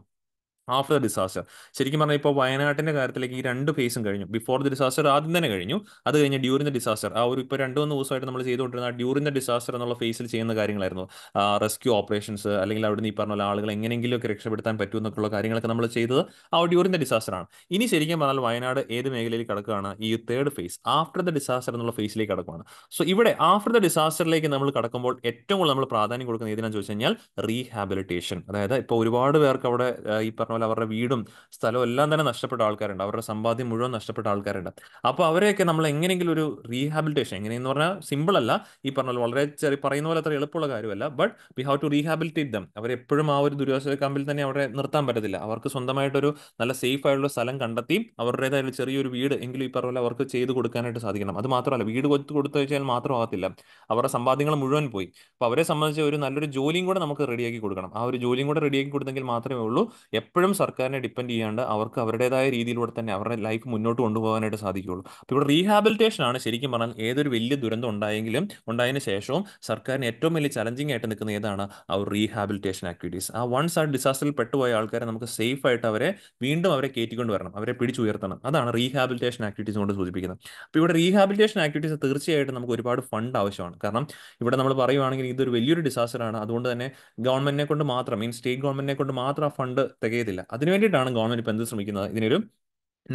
ആഫ്റ്റർ ദ ഡിസാസ്റ്റർ ശരിക്കും പറഞ്ഞാൽ ഇപ്പോൾ വയനാട്ടിന്റെ കാര്യത്തിലേക്ക് ഈ രണ്ട് ഫേസും കഴിഞ്ഞു ബിഫോർ ദ ഡിസാസ്റ്റർ ആദ്യം തന്നെ കഴിഞ്ഞു അത് കഴിഞ്ഞ് ഡ്യൂറിംഗ് ദ ഡിസാസ്റ്റർ ആ ഒരു ഇപ്പോൾ രണ്ട് മൂന്ന് ദിവസമായിട്ട് നമ്മൾ ചെയ്തുകൊണ്ടിരുന്ന ഡ്യൂറിംഗ് ദ ഡിസാസ്റ്റർ എന്നുള്ള ഫേസിൽ ചെയ്യുന്ന കാര്യങ്ങളായിരുന്നു റെസ്ക്യൂ ഓപ്പറേഷൻസ് അല്ലെങ്കിൽ അവിടെ നിന്ന് ഈ പറഞ്ഞ ആളുകൾ എങ്ങനെയെങ്കിലുമൊക്കെ രക്ഷപ്പെടുത്താൻ പറ്റും എന്നൊക്കെയുള്ള കാര്യങ്ങളൊക്കെ നമ്മൾ ചെയ്തത് ആ ഡ്യൂറിംഗ് ദ ഡിസാസ്റ്റർ ആണ് ഇനി ശരിക്കും പറഞ്ഞാൽ വയനാട് ഏത് മേഖലയിൽ കിടക്കുകയാണ് ഈ third phase after the disaster എന്നുള്ള ഫേസിലേക്ക് കിടക്കുകയാണ് സോ ഇവിടെ ആഫ്റ്റർ ദ ഡിസാസ്റ്ററിലേക്ക് നമ്മൾ കടക്കുമ്പോൾ ഏറ്റവും കൂടുതൽ നമ്മൾ പ്രാധാന്യം കൊടുക്കുന്ന ഏതിനാന്ന് ചോദിച്ചു കഴിഞ്ഞാൽ റീഹാബിലിറ്റേഷൻ അതായത് ഇപ്പോൾ ഒരുപാട് പേർക്ക് അവിടെ ഈ പറഞ്ഞ അതുപോലെ അവരുടെ വീടും സ്ഥലവും എല്ലാം തന്നെ നഷ്ടപ്പെട്ട ആൾക്കാരുണ്ട് അവരുടെ സമ്പാദ്യം മുഴുവൻ നഷ്ടപ്പെട്ട ആൾക്കാരുണ്ട് അപ്പോൾ അവരെയൊക്കെ നമ്മൾ എങ്ങനെയെങ്കിലും ഒരു റീഹാബിലിറ്റേഷൻ എങ്ങനെയെന്ന് പറഞ്ഞാൽ സിമ്പിൾ അല്ല ഈ പറഞ്ഞ വളരെ ചെറിയ പറയുന്ന പോലെ അത്ര എളുപ്പമുള്ള കാര്യമല്ല but we have to rehabilitate them അവരെപ്പോഴും ആ ഒരു ദുരിതാശ്വാസ ക്യാമ്പിൽ തന്നെ അവരെ നിർത്താൻ പറ്റത്തില്ല അവർക്ക് സ്വന്തമായിട്ടൊരു നല്ല സേഫ് ആയിട്ടുള്ള സ്ഥലം കണ്ടെത്തി അവരുടേതായ ചെറിയൊരു വീട് എങ്കിലും ഈ പറഞ്ഞ പോലെ അവർക്ക് ചെയ്ത് കൊടുക്കാനായിട്ട് സാധിക്കണം അത് മാത്രമല്ല വീട് കൊടുത്ത് കൊടുത്തു വെച്ചാൽ മാത്രമാകത്തില്ല അവരുടെ സമ്പാദ്യങ്ങൾ മുഴുവൻ പോയി അപ്പോൾ അവരെ സംബന്ധിച്ച് ഒരു നല്ലൊരു ജോലിയും കൂടെ നമുക്ക് റെഡിയാക്കി കൊടുക്കണം ആ ഒരു ജോലിയും കൂടെ റെഡിയാക്കി കൊടുത്തെങ്കിൽ മാത്രമേ ഉള്ളൂ എപ്പോഴും എപ്പോഴും സർക്കാരിനെ ഡിപ്പെൻഡ് ചെയ്യാണ്ട് അവർക്ക് അവരുടേതായ രീതിയിലൂടെ തന്നെ അവരുടെ ലൈഫ് മുന്നോട്ട് കൊണ്ടുപോകാനായിട്ട് സാധിക്കുകയുള്ളൂ അപ്പോൾ ഇവിടെ റീഹാബിലിറ്റേഷൻ ആണ് ശരിക്കും പറഞ്ഞാൽ ഏതൊരു വലിയ ദുരന്തം ഉണ്ടായെങ്കിലും ഉണ്ടായതിന് ശേഷവും സർക്കാരിന് ഏറ്റവും വലിയ ചലഞ്ചിങ് ആയിട്ട് നിൽക്കുന്ന ഏതാണ് ആ റീഹാബിലിറ്റേഷൻ ആക്ടിവിറ്റീസ് ആ വൺസ് ആ ഡിസാസ്റ്ററിൽ പെട്ടുപോയ ആൾക്കാരെ നമുക്ക് സേഫ് ആയിട്ട് അവരെ വീണ്ടും അവരെ കയറ്റിക്കൊണ്ട് വരണം അവരെ പിടിച്ചുയർത്തണം അതാണ് റീഹാബിലിറ്റേഷൻ ആക്ടിവിറ്റീസ് കൊണ്ട് സൂചിപ്പിക്കുന്നത് അപ്പോൾ ഇവിടെ റീഹാബിലിറ്റേഷൻ ആക്ടിവിറ്റീസ് തീർച്ചയായിട്ടും നമുക്ക് ഒരുപാട് ഫണ്ട് ആവശ്യമാണ് കാരണം ഇവിടെ നമ്മൾ പറയുവാണെങ്കിൽ ഇതൊരു വലിയൊരു ഡിസാസ്റ്റർ ആണ് അതുകൊണ്ട് തന്നെ ഗവൺമെന്റിനെ കൊണ്ട് മാത്രം മീൻ സ്റ്റേറ്റ് ഗവൺമെന്റിനെ കൊണ്ട് മാത്രം ആ ഫണ്ട് തികയത്തില്ല ചെയ്യത്തില്ല അതിനു വേണ്ടിയിട്ടാണ് ഗവൺമെന്റ് ഇപ്പം എന്ത് ശ്രമിക്കുന്നത് ഇതിനൊരു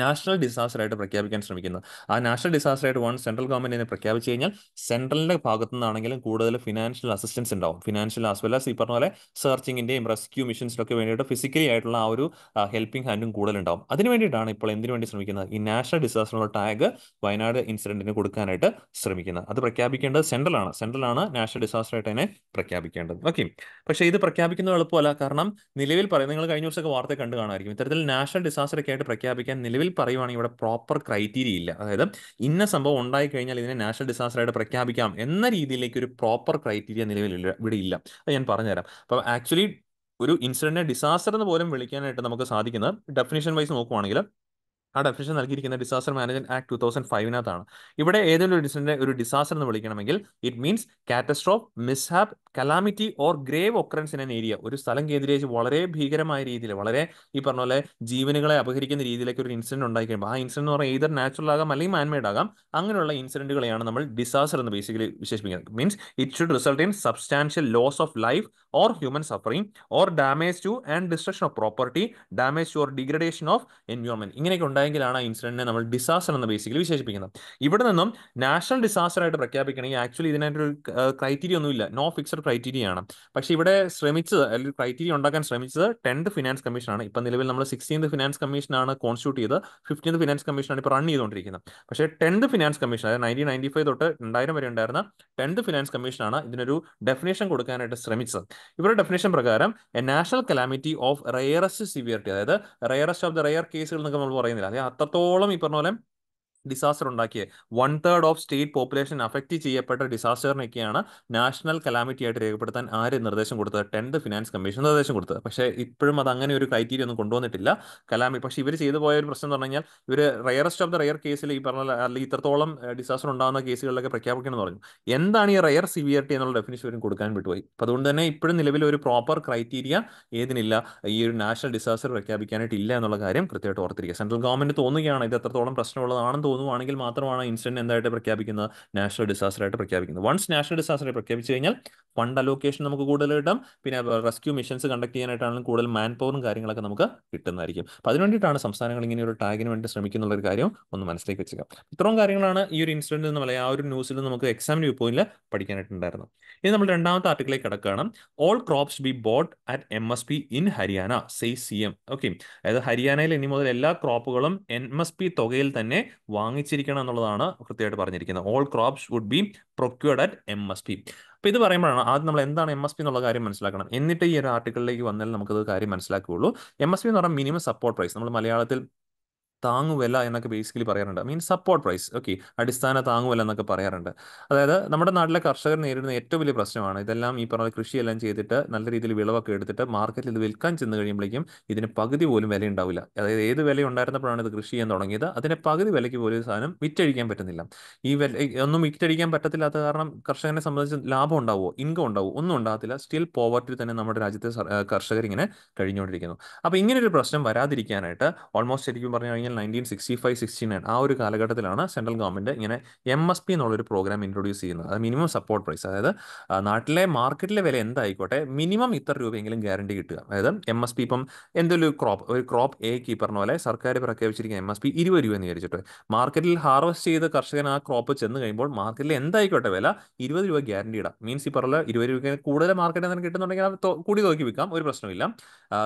നാഷണൽ ഡിസാസ്റ്റർ ആയിട്ട് പ്രഖ്യാപിക്കാൻ ശ്രമിക്കുന്നത് ആ നാഷണൽ ഡിസാസ്റ്റർ ആയിട്ട് വൺ സെൻട്രൽ ഗവൺമെന്റ് ഗവൺമെന്റിനെ പ്രഖ്യാപിച്ചു കഴിഞ്ഞാൽ സെൻട്രലിന്റെ ഭാഗത്തു നിന്നാണെങ്കിലും കൂടുതൽ ഫിനാൻഷ്യൽ അസിസ്റ്റൻസ് ഉണ്ടാവും ഫിനാൻഷ്യൽ ആസ് വെൽ ആസ് ഈ പറഞ്ഞ പോലെ സെർച്ചിങ്ങിന്റെയും റെസ്ക്യൂ മിഷൻസിലൊക്കെ വേണ്ടിയിട്ട് ഫിസിക്കലി ആയിട്ടുള്ള ആ ഒരു ഹെൽപ്പിംഗ് ഹാൻഡും കൂടുതലുണ്ടാവും അതിന് വേണ്ടിയിട്ടാണ് ഇപ്പോൾ എന്തിനു വേണ്ടി ശ്രമിക്കുന്നത് ഈ നാഷണൽ ഡിസാസ്റ്ററിനുള്ള ടാഗ് വയനാട് ഇൻസിഡന്റിന് കൊടുക്കാനായിട്ട് ശ്രമിക്കുന്നത് അത് പ്രഖ്യാപിക്കേണ്ടത് സെൻട്രലാണ് സെൻട്രലാണ് നാഷണൽ ഡിസാസ്റ്റർ ആയിട്ട് തന്നെ പ്രഖ്യാപിക്കേണ്ടത് ഓക്കെ പക്ഷേ ഇത് പ്രഖ്യാപിക്കുന്നത് എളുപ്പമല്ല കാരണം നിലവിൽ പറയുന്നത് നിങ്ങൾ കഴിഞ്ഞ ദിവസമൊക്കെ വാർത്ത കണ്ടു കാണുമായിരിക്കും ഇത്തരത്തിൽ നാഷണൽ ഡിസാസ്റ്റർ ഒക്കെ ആയിട്ട് പ്രഖ്യാപിക്കാൻ നിലവിൽ പറയുവാണെങ്കിൽ ഇവിടെ പ്രോപ്പർ ക്രൈറ്റീരിയ ഇല്ല അതായത് ഇന്ന സംഭവം ഉണ്ടായി കഴിഞ്ഞാൽ ഇതിനെ നാഷണൽ ഡിസാസ്റ്റർ ആയിട്ട് പ്രഖ്യാപിക്കാം എന്ന രീതിയിലേക്ക് ഒരു പ്രോപ്പർ ക്രൈറ്റീരിയ നിലവിൽ ഇവിടെ ഇല്ല അത് ഞാൻ പറഞ്ഞുതരാം അപ്പോൾ ആക്ച്വലി ഒരു ഇൻസിഡന്റിനെ ഡിസാസ്റ്റർ എന്ന് പോലും വിളിക്കാനായിട്ട് നമുക്ക് സാധിക്കുന്നത് ഡെഫിനേഷൻ വൈസ് നോക്കുവാണെങ്കിൽ ആ ഡെഫിനേഷൻ നൽകിയിരിക്കുന്ന disaster management act two thousand ഫൈവിനകത്താണ് ഇവിടെ ഏതെങ്കിലും ഒരു ഡിസിഡന്റ് ഒരു ഡിസാസ്റ്റർ എന്ന് വിളിക്കണമെങ്കിൽ it means catastrophe mishap calamity or grave occurrence in an area ഒരു സ്ഥലം കേന്ദ്രീകരിച്ച് വളരെ ഭീകരമായ രീതിയിൽ വളരെ ഈ പറഞ്ഞ പോലെ ജീവനുകളെ അപഹരിക്കുന്ന രീതിയിലേക്ക് ഒരു ഇൻസിഡന്റ് ഉണ്ടായി കഴിയുമ്പോൾ ആ ഇൻസിഡന്റ് എന്ന് പറഞ്ഞാൽ ഏതർ നാച്ചുറൽ ആകാം അല്ലെങ്കിൽ മാൻമെയ്ഡ് ആകാം അങ്ങനെയുള്ള ഇൻസിഡന്റുകളെയാണ് നമ്മൾ ഡിസാസ്റ്റർ എന്ന് ബേസിക്കലി വിശേഷിപ്പിക്കുന്നത് means it should result in substantial loss of life or human suffering or damage to and destruction of property damage to or degradation of environment ഇങ്ങനെയൊക്കെ ഉണ്ടായി ഉണ്ടായെങ്കിലാണ് ആ ഇൻസിഡന്റിനെ നമ്മൾ ഡിസാസ്റ്റർ എന്ന് ബേസിക്കലി വിശേഷിപ്പിക്കുന്നത് ഇവിടെ നിന്നും നാഷണൽ ഡിസാസ്റ്റർ ആയിട്ട് പ്രഖ്യാപിക്കണമെങ്കിൽ ആക്ച്വലി ഇതിനായിട്ടൊരു ക്രൈറ്റീരിയ ഒന്നുമില്ല നോ ഫിക്സഡ് ക്രൈറ്റീരിയ ആണ് പക്ഷെ ഇവിടെ ശ്രമിച്ചത് അല്ലെങ്കിൽ ക്രൈറ്റീരിയ ഉണ്ടാക്കാൻ ശ്രമിച്ചത് ടെൻത്ത് ഫിനാൻസ് കമ്മീഷനാണ് ഇപ്പം നിലവിൽ നമ്മൾ സിക്സ്റ്റീൻത് ഫിനാൻസ് കമ്മീഷനാണ് കോൺസ്റ്റിറ്റ്യൂട്ട് ചെയ്ത് ഫിഫ്റ്റീൻത് ഫിനാൻസ് കമ്മീഷനാണ് ഇപ്പോൾ റൺ ചെയ്തുകൊണ്ടിരിക്കുന്നത് പക്ഷേ ടെൻത്ത് ഫിനാൻസ് കമ്മീഷൻ അതായത് നയൻറ്റീൻ നയൻറ്റി ഫൈവ് തൊട്ട് രണ്ടായിരം വരെ ഉണ്ടായിരുന്ന ടെൻത്ത് ഫിനാൻസ് കമ്മീഷനാണ് ഇതിനൊരു ഡെഫിനേഷൻ കൊടുക്കാനായിട്ട് ശ്രമിച്ചത് ഇവരുടെ ഡെഫിനേഷൻ പ്രകാരം a national calamity of rarest severity അതായത് റയറസ്റ്റ് ഓഫ് ദ റയർ കേസുകൾ എന്നൊക്കെ നമ്മൾ പറയുന്നില്ല അതെ അത്രത്തോളം ഈ പറഞ്ഞ പോലെ ഡിസാസ്റ്റർ ഉണ്ടാക്കിയ one third of state population affect ചെയ്യപ്പെട്ട ഡിസാസ്റ്ററിനൊക്കെയാണ് നാഷണൽ കലാമിറ്റി ആയിട്ട് രേഖപ്പെടുത്താൻ ആര് നിർദ്ദേശം കൊടുത്തത് ടെൻത്ത് ഫിനാൻസ് കമ്മീഷൻ നിർദ്ദേശം കൊടുത്തത് പക്ഷേ ഇപ്പോഴും അത് അങ്ങനെ ഒരു ക്രൈറ്റീരിയ ഒന്നും കൊണ്ടുവന്നിട്ടില്ല കലാമി പക്ഷേ ഇവർ ചെയ്തു പോയ ഒരു പ്രശ്നം എന്ന് പറഞ്ഞു കഴിഞ്ഞാൽ ഇവർ റയറസ്റ്റ് ഓഫ് ദ റയർ കേസിൽ ഈ പറഞ്ഞ അല്ലെങ്കിൽ ഇത്രത്തോളം ഡിസാസ്റ്റർ ഉണ്ടാകുന്ന കേസുകളിലൊക്കെ പ്രഖ്യാപിക്കണം എന്ന് പറഞ്ഞു എന്താണ് ഈ റയർ സിവിയറിറ്റി എന്നുള്ള ഡെഫിനേഷൻ ഇവരും കൊടുക്കാൻ വിട്ടുപോയി അപ്പം അതുകൊണ്ട് തന്നെ ഇപ്പോഴും നിലവിൽ ഒരു പ്രോപ്പർ ക്രൈറ്റീരിയ ഏതിനില്ല ഈ ഒരു നാഷണൽ ഡിസാസ്റ്റർ പ്രഖ്യാപിക്കാനായിട്ട് ഇല്ല എന്നുള്ള കാര്യം കൃത്യമായിട്ട് ഓർത്തിരിക്കുക സെൻട്രൽ ഗവൺമെന്റ് തോന്നുകയാണ് ഇത് എത്രത്തോളം പ്രശ്നമുള്ളതാണെന്ന് തോന്നുവാണെങ്കിൽ മാത്രമാണ് ഇൻസിഡന്റ് എന്തായിട്ട് പ്രഖ്യാപിക്കുന്നത് നാഷണൽ ഡിസാസ്റ്റർ ആയിട്ട് പ്രഖ്യാപിക്കുന്നത് വൺസ് നാഷണൽ ഡിസാസ്റ്റർ പ്രഖ്യാപിച്ചു കഴിഞ്ഞാൽ ഫണ്ട് അലോക്കേഷൻ നമുക്ക് കൂടുതൽ കിട്ടും പിന്നെ റെസ്ക്യൂ മിഷൻസ് കണ്ടക്ട് ചെയ്യാനായിട്ടാണെങ്കിലും കൂടുതൽ മാൻ പവറും കാര്യങ്ങളൊക്കെ നമുക്ക് കിട്ടുന്നതായിരിക്കും അപ്പോൾ അതിനുവേണ്ടിയിട്ടാണ് സംസ്ഥാനങ്ങൾ ഇങ്ങനെ ഒരു ടാഗിന് വേണ്ടി ശ്രമിക്കുന്നുള്ള ഒരു കാര്യം ഒന്ന് മനസ്സിലേക്ക് വെച്ചുക ഇത്രയും കാര്യങ്ങളാണ് ഈ ഒരു ഇൻസിഡന്റ് എന്ന് പറയാം ആ ഒരു ന്യൂസിൽ നമുക്ക് എക്സാം വ്യൂ പോയിന്റിൽ പഠിക്കാനായിട്ടുണ്ടായിരുന്നു ഇനി നമ്മൾ രണ്ടാമത്തെ ആർട്ടിക്കിലേക്ക് കിടക്കുകയാണ് all crops be bought at M S P in Haryana say C M okay അതായത് ഹരിയാനയിൽ ഇനി മുതൽ എല്ലാ ക്രോപ്പുകളും എം എസ് പി തുകയിൽ തന്നെ വാ വാങ്ങിച്ചിരിക്കണം എന്നുള്ളതാണ് കൃത്യമായിട്ട് പറഞ്ഞിരിക്കുന്നത് all crops would be procured at M S P അപ്പോൾ ഇത് പറയുമ്പോഴാണ് ആദ്യം നമ്മൾ എന്താണ് എം എസ് പി എന്നുള്ള കാര്യം മനസ്സിലാക്കണം എന്നിട്ട് ഈ ഒരു ആർട്ടിക്കിളിലേക്ക് വന്നാൽ നമുക്കത് കാര്യം മനസ്സിലാക്കുകയുള്ളൂ എം എസ് പി എന്ന് പറഞ്ഞാൽ മിനിമം സപ്പോർട്ട് പ്രൈസ് നമ്മൾ മലയാളത്തിൽ താങ്ങുവില എന്നൊക്കെ ബേസിക്കലി പറയാറുണ്ട് മീൻസ് സപ്പോർട്ട് പ്രൈസ് ഓക്കെ അടിസ്ഥാന താങ്ങുവില എന്നൊക്കെ പറയാറുണ്ട് അതായത് നമ്മുടെ നാട്ടിലെ കർഷകർ നേരിടുന്ന ഏറ്റവും വലിയ പ്രശ്നമാണ് ഇതെല്ലാം ഈ പറഞ്ഞ കൃഷിയെല്ലാം ചെയ്തിട്ട് നല്ല രീതിയിൽ വിളവൊക്കെ എടുത്തിട്ട് മാർക്കറ്റിൽ ഇത് വിൽക്കാൻ ചെന്ന് കഴിയുമ്പോഴേക്കും ഇതിന് പകുതി പോലും വില ഉണ്ടാവില്ല അതായത് ഏത് വില ഉണ്ടായിരുന്നപ്പോഴാണ് ഇത് കൃഷി ചെയ്യാൻ തുടങ്ങിയത് അതിന്റെ പകുതി വിലയ്ക്ക് പോലും സാധനം വിറ്റഴിക്കാൻ പറ്റുന്നില്ല ഈ വില ഒന്നും വിറ്റഴിക്കാൻ പറ്റത്തില്ലാത്ത കാരണം കർഷകനെ സംബന്ധിച്ച് ലാഭം ഉണ്ടാവുമോ ഇൻകം ഉണ്ടാവുമോ ഒന്നും ഉണ്ടാകത്തില്ല സ്റ്റിൽ പോവർട്ടിൽ തന്നെ നമ്മുടെ രാജ്യത്തെ കർഷകർ ഇങ്ങനെ കഴിഞ്ഞുകൊണ്ടിരിക്കുന്നു അപ്പോൾ ഇങ്ങനെ ഒരു പ്രശ്നം വരാതിരിക്കാനായിട്ട് ഓൾമോസ്റ്റ് ശരിക്കും പറഞ്ഞു കഴിഞ്ഞാൽ nineteen sixty five sixty nine ആ ഒരു കാലഘട്ടത്തിലാണ് സെൻട്രൽ ഗവൺമെൻറ് ഇങ്ങനെ എം എസ് പി എന്നുള്ളൊരു പ്രോഗ്രാം ഇൻട്രൊഡ്യൂസ് ചെയ്യുന്നത് അത് മിനിമം സപ്പോർട്ട് പ്രൈസ് അതായത് നാട്ടിലെ മാർക്കറ്റിലെ വില എന്തായിക്കോട്ടെ മിനിമം ഇത്ര രൂപയെങ്കിലും ഗ്യാരണ്ടി കിട്ടുക അതായത് എം എസ് പി ഇപ്പം എന്തൊരു ഒരു ക്രോപ്പ് ഒരു ക്രോപ്പ് എ ഈ പറഞ്ഞ പോലെ സർക്കാർ പ്രഖ്യാപിച്ചിരിക്കുന്ന എം എസ് പി ഇരുപത് രൂപ എന്ന് വിചാരിച്ചിട്ട് മാർക്കറ്റിൽ ഹാർവസ്റ്റ് ചെയ്ത് കർഷകൻ ആ ക്രോപ്പ് ചെന്ന് കഴിയുമ്പോൾ മാർക്കറ്റിൽ എന്തായിക്കോട്ടെ വില ഇരുപത് രൂപ ഗ്യാരണ്ടി ഇടാം മീൻസ് ഈ പറഞ്ഞ ഇരുപത് രൂപ കൂടുതൽ മാർക്കറ്റിൽ നിന്ന് കിട്ടുന്നുണ്ടെങ്കിൽ അത് കൂടി നോക്കി വിൽക്കാം ഒരു പ്രശ്നമില്ല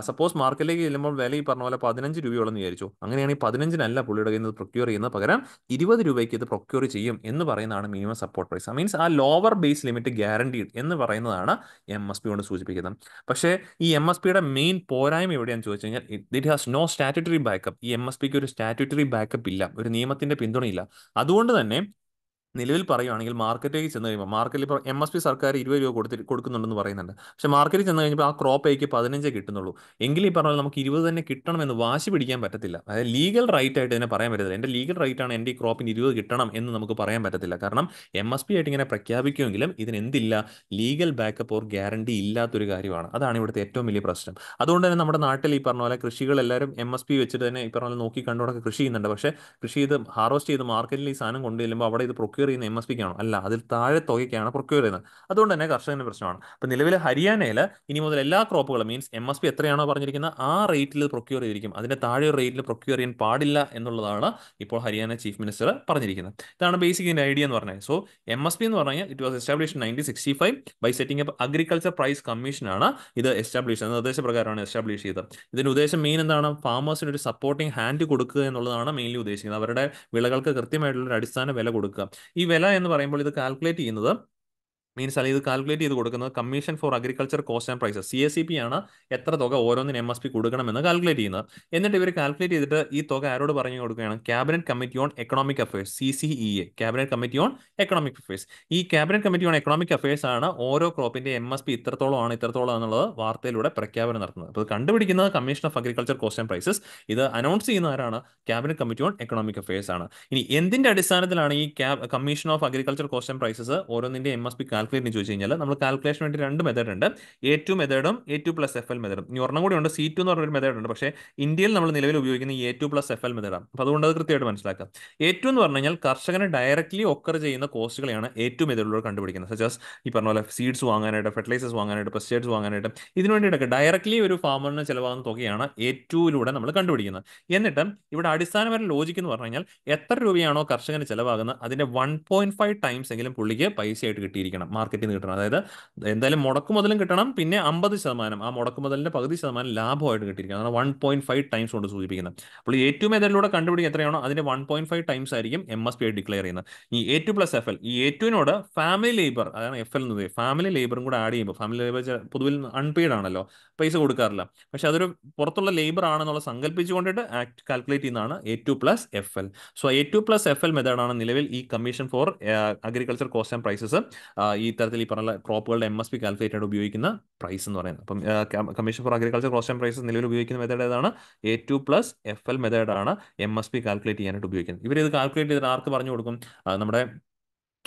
സപ്പോസ് മാർക്കറ്റിലേക്ക് ചെല്ലുമ്പോൾ വില ഈ പറഞ്ഞ പോലെ പതിനഞ്ച് രൂപയോളം വിചാരിച്ചു അങ്ങനെയാണെങ്കിൽ പതിനഞ്ചിനല്ല പുള്ളിയുടെ കയ്യിൽ നിന്ന് പ്രൊക്യൂർ ചെയ്യുന്നത് പകരം ഇരുപത് രൂപയ്ക്ക് ഇത് പ്രൊക്യൂർ ചെയ്യും എന്ന് പറയുന്നതാണ് മിനിമം സപ്പോർട്ട് പ്രൈസ് മീൻസ് ആ ലോവർ ബേസ് ലിമിറ്റ് ഗ്യാരണ്ടീഡ് എന്ന് പറയുന്നതാണ് എം എസ് പി കൊണ്ട് സൂചിപ്പിക്കുന്നത് പക്ഷേ ഈ എം എസ് പിയുടെ മെയിൻ പോരായ്മ എവിടെയാണെന്ന് ചോദിച്ചു കഴിഞ്ഞാൽ it has no statutory backup ഈ എം എസ് പിക്ക് ഒരു സ്റ്റാറ്റുറ്ററി ബാക്കപ്പ് ഇല്ല ഒരു നിയമത്തിന്റെ പിന്തുണയില്ല അതുകൊണ്ട് തന്നെ നിലവിൽ പറയുകയാണെങ്കിൽ മാർക്കറ്റിലേക്ക് ചെന്ന് കഴിയുമ്പോൾ മാർക്കറ്റിൽ ഇപ്പോൾ എം എസ് പി സർക്കാർ ഇരുപത് രൂപ കൊടുത്തി കൊടുക്കുന്നുണ്ടെന്ന് പറയുന്നുണ്ട് പക്ഷേ മാർക്കറ്റിൽ ചെന്ന് കഴിഞ്ഞപ്പോൾ ആ ക്രോപ്പ് എയ്ക്ക് പതിനഞ്ചേ കിട്ടുന്നുള്ളൂ എങ്കിൽ ഈ പറഞ്ഞാൽ നമുക്ക് ഇരുപത് തന്നെ കിട്ടണമെന്ന് വാശി പിടിക്കാൻ പറ്റത്തില്ല അതായത് ലീഗൽ റൈറ്റ് ആയിട്ട് തന്നെ പറയാൻ പറ്റത്തില്ല എൻ്റെ ലീഗൽ റൈറ്റ് ആണ് എൻ്റെ ഈ ക്രോപ്പിന് ഇരുപത് കിട്ടണം എന്ന് നമുക്ക് പറയാൻ പറ്റത്തില്ല കാരണം എം എസ് പി ആയിട്ട് ഇങ്ങനെ പ്രഖ്യാപിക്കുമെങ്കിലും ഇതിനെന്തില്ല ലീഗൽ ബാക്കപ്പ് ഓർ ഗ്യാരണ്ടി ഇല്ലാത്തൊരു കാര്യമാണ് അതാണ് ഇവിടുത്തെ ഏറ്റവും വലിയ പ്രശ്നം അതുകൊണ്ട് തന്നെ നമ്മുടെ നാട്ടിൽ ഈ പറഞ്ഞ പോലെ കൃഷികൾ എല്ലാവരും എം എസ് പി വെച്ചിട്ട് തന്നെ ഈ പറഞ്ഞ പോലെ നോക്കി കണ്ടുകൊണ്ടൊക്കെ കൃഷി ചെയ്യുന്നുണ്ട് പക്ഷേ കൃഷി ചെയ്ത് ഹാർവസ്റ്റ് ചെയ്ത് മാർക്കറ്റിൽ ഈ സാധനം കൊണ്ടുചെല്ലുമ്പോൾ അവിടെ ഇത് പ്രൊക്യൂർ ചെയ്യുന്ന എം എസ് പിക്കാണോ അല്ല അതിൽ താഴെ തുകയ്ക്കാണ് പ്രൊക്യൂർ ചെയ്യുന്നത് അതുകൊണ്ട് തന്നെ കർഷകന് പ്രശ്നമാണ് അപ്പോൾ നിലവിൽ ഹരിയാനയിൽ ഇനി മുതൽ എല്ലാ ക്രോപ്പുകളും മീൻസ് എം എസ് പി എത്രയാണോ പറഞ്ഞിരിക്കുന്നത് ആ റേറ്റിൽ പ്രൊക്യൂർ ചെയ്തിരിക്കും അതിൻ്റെ താഴെ റേറ്റിൽ പ്രൊക്യൂർ ചെയ്യാൻ പാടില്ല എന്നുള്ളതാണ് ഇപ്പോൾ ഹരിയാന ചീഫ് മിനിസ്റ്റർ പറഞ്ഞിരിക്കുന്നത് ഇതാണ് ബേസിക് ഇതിൻ്റെ ഐഡിയ എന്ന് പറഞ്ഞത് സോ എം എസ് പി എന്ന് പറഞ്ഞാൽ it was establish nineteen sixty five by setting up agriculture price കമ്മീഷനാണ് ഇത് എസ്റ്റാബ്ലിഷ് ചെയ്യുന്നത് പ്രകാരമാണ് എസ്റ്റാബ്ലിഷ് ചെയ്തത് ഇതിൻ്റെ ഉദ്ദേശം മെയിൻ എന്താണ് ഫാമേഴ്സിന് ഒരു സപ്പോർട്ടിംഗ് ഹാൻഡ് കൊടുക്കുക എന്നുള്ളതാണ് മെയിൻലി ഉദ്ദേശിക്കുന്നത് അവരുടെ വിളകൾക്ക് കൃത്യമായിട്ടുള്ള ഒരു അടിസ്ഥാന വില കൊടുക്കുക ഈ വില എന്ന് പറയുമ്പോൾ ഇത് കാൽക്കുലേറ്റ് ചെയ്യുന്നത് മീൻസ് അല്ലെങ്കിൽ ഇത് കാൽക്കുലേറ്റ് ചെയ്ത് കൊടുക്കുന്നത് commission for agriculture cost and prices C S C P ആണ് എത്ര തുക ഓരോന്നിന് എം എസ് പി കൊടുക്കണമെന്ന് കാൽക്കുലേറ്റ് ചെയ്യുന്നത് എന്നിട്ട് ഇവർ കാൽക്കുലേറ്റ് ചെയ്തിട്ട് ഈ തുക ആരോട് പറഞ്ഞു കൊടുക്കുകയാണ് cabinet committee on economic affairs C C E A cabinet committee on economic affairs ഈ cabinet committee on economic affairs ആണ് ഓരോ ക്രോപ്പിന്റെ എം എസ് പി ഇത്രത്തോളം ആണ് ഇത്രത്തോളം എന്നുള്ളത് വാർത്തയിലൂടെ പ്രഖ്യാപനം നടത്തുന്നത് അപ്പോൾ കണ്ടുപിടിക്കുന്നത് commission of agriculture cost and prices ഇത് അനൗൺസ് ചെയ്യുന്ന ആരാണ് cabinet committee on economic affairs ആണ് ഇനി എന്തിന്റെ അടിസ്ഥാനത്തിലാണ് ഈ commission of agriculture cost and prices ഓരോന്നിന്റെ എം എസ് പി കാൽക്കുലേറ്റിന് ചോദിച്ചു കഴിഞ്ഞാൽ നമ്മൾ കാൽക്കുലേഷൻ വേണ്ടി രണ്ട് മെത്തേഡ് ഉണ്ട് എ ടു മെത്തേഡും A two plus F L മെത്തേഡും ഇനി ഒരെണ്ണം കൂടി ഉണ്ട് സി ടു എന്ന് പറഞ്ഞൊരു മെത്തേഡ് ഉണ്ട് പക്ഷേ ഇന്ത്യയിൽ നമ്മൾ നിലവിൽ ഉപയോഗിക്കുന്ന A two plus F L മെത്തേഡാണ് അപ്പോൾ അതുകൊണ്ട് അത് കൃത്യമായിട്ട് മനസ്സിലാക്കാം എ ടു എന്ന് പറഞ്ഞു കഴിഞ്ഞാൽ കർഷകന് ഡയറക്ട്ലി ഒക്കർ ചെയ്യുന്ന കോസ്റ്റുകളെയാണ് എ ടു മെത്തേഡിലൂടെ കണ്ടുപിടിക്കുന്നത് സജസ് ഈ പറഞ്ഞ പോലെ സീഡ്സ് വാങ്ങാനായിട്ട് ഫെർട്ടിലൈസേഴ്സ് വാങ്ങാനായിട്ട് പെസ്റ്റൈഡ്സ് വാങ്ങാനായിട്ട് ഇതിനു വേണ്ടിയിട്ടൊക്കെ ഡയറക്ട്ലി ഒരു ഫാമറിന് ചിലവാകുന്ന തുകയാണ് എ ടുയിലൂടെ നമ്മൾ കണ്ടുപിടിക്കുന്നത് എന്നിട്ട് ഇവിടെ അടിസ്ഥാനപരമായ ലോജിക്ക് എന്ന് പറഞ്ഞു കഴിഞ്ഞാൽ എത്ര രൂപയാണോ കർഷകന് ചിലവാകുന്നത് അതിന്റെ വൺ പോയിന്റ് ഫൈവ് ടൈംസ് എങ്കിലും പുള്ളിക്ക് ആയിട്ട് കിട്ടിയിരിക്കണം മാർക്കറ്റിൽ നിന്ന് കിട്ടണം അതായത് എന്തായാലും മുടക്കു മുതലും കിട്ടണം പിന്നെ അമ്പത് ശതമാനം ആ മുടക്കു മുതലിന്റെ പകുതി ശതമാനം ലാഭമായിട്ട് കിട്ടിയിരിക്കണം അതാണ് വൺ പോയിന്റ് ഫൈവ് ടൈംസ് കൊണ്ട് സൂചിപ്പിക്കുന്നത് അപ്പോൾ ഈ ഏറ്റവും ഏതെങ്കിലൂടെ കണ്ടുപിടിക്കുക എത്രയാണോ അതിന്റെ വൺ പോയിന്റ് ഫൈവ് ടൈംസ് ആയിരിക്കും എം എസ് പി ആയി ഡിക്ലെയർ ചെയ്യുന്നത് ഈ A two plus F L ഈ എ ടുവിനോട് ഫാമിലി ലേബർ അതാണ് എഫ് എൽ എന്നത് ഫാമിലി ലേബറും കൂടെ ആഡ് ചെയ്യുമ്പോൾ ഫാമിലി ലേബർ പൊതുവിൽ അൺപെയ്ഡ് ആണല്ലോ പൈസ കൊടുക്കാറില്ല പക്ഷെ അതൊരു പുറത്തുള്ള ലേബർ ആണെന്നുള്ള സങ്കല്പിച്ചു കൊണ്ടിട്ട് കാൽക്കുലേറ്റ് ചെയ്യുന്നതാണ് A two plus F L so A two plus F L മെത്തേഡാണ് നിലവിൽ ഈ commission for agriculture cost and prices ഈ തരത്തിൽ ഈ പറഞ്ഞ ക്രോപ്പുകളുടെ എം എസ് പി കാൽക്കുലേറ്റ് ആയിട്ട് ഉപയോഗിക്കുന്ന പ്രൈസ് എന്ന് പറയുന്നത് അപ്പം കമ്മീഷൻ ഫോർ അഗ്രികൾച്ചർ ക്രോസ് ടൈം പ്രൈസ് നിലവിൽ ഉപയോഗിക്കുന്ന മെത്തേഡ് ഏതാണ് A two plus F L മെത്തേഡാണ് എം എസ് പി കാൽക്കുലേറ്റ് ചെയ്യാനായിട്ട് ഉപയോഗിക്കുന്നത് ഇവർ ഇത് കാൽക്കുലേറ്റ് ചെയ്ത് ആർക്ക് പറഞ്ഞു കൊടുക്കും നമ്മുടെ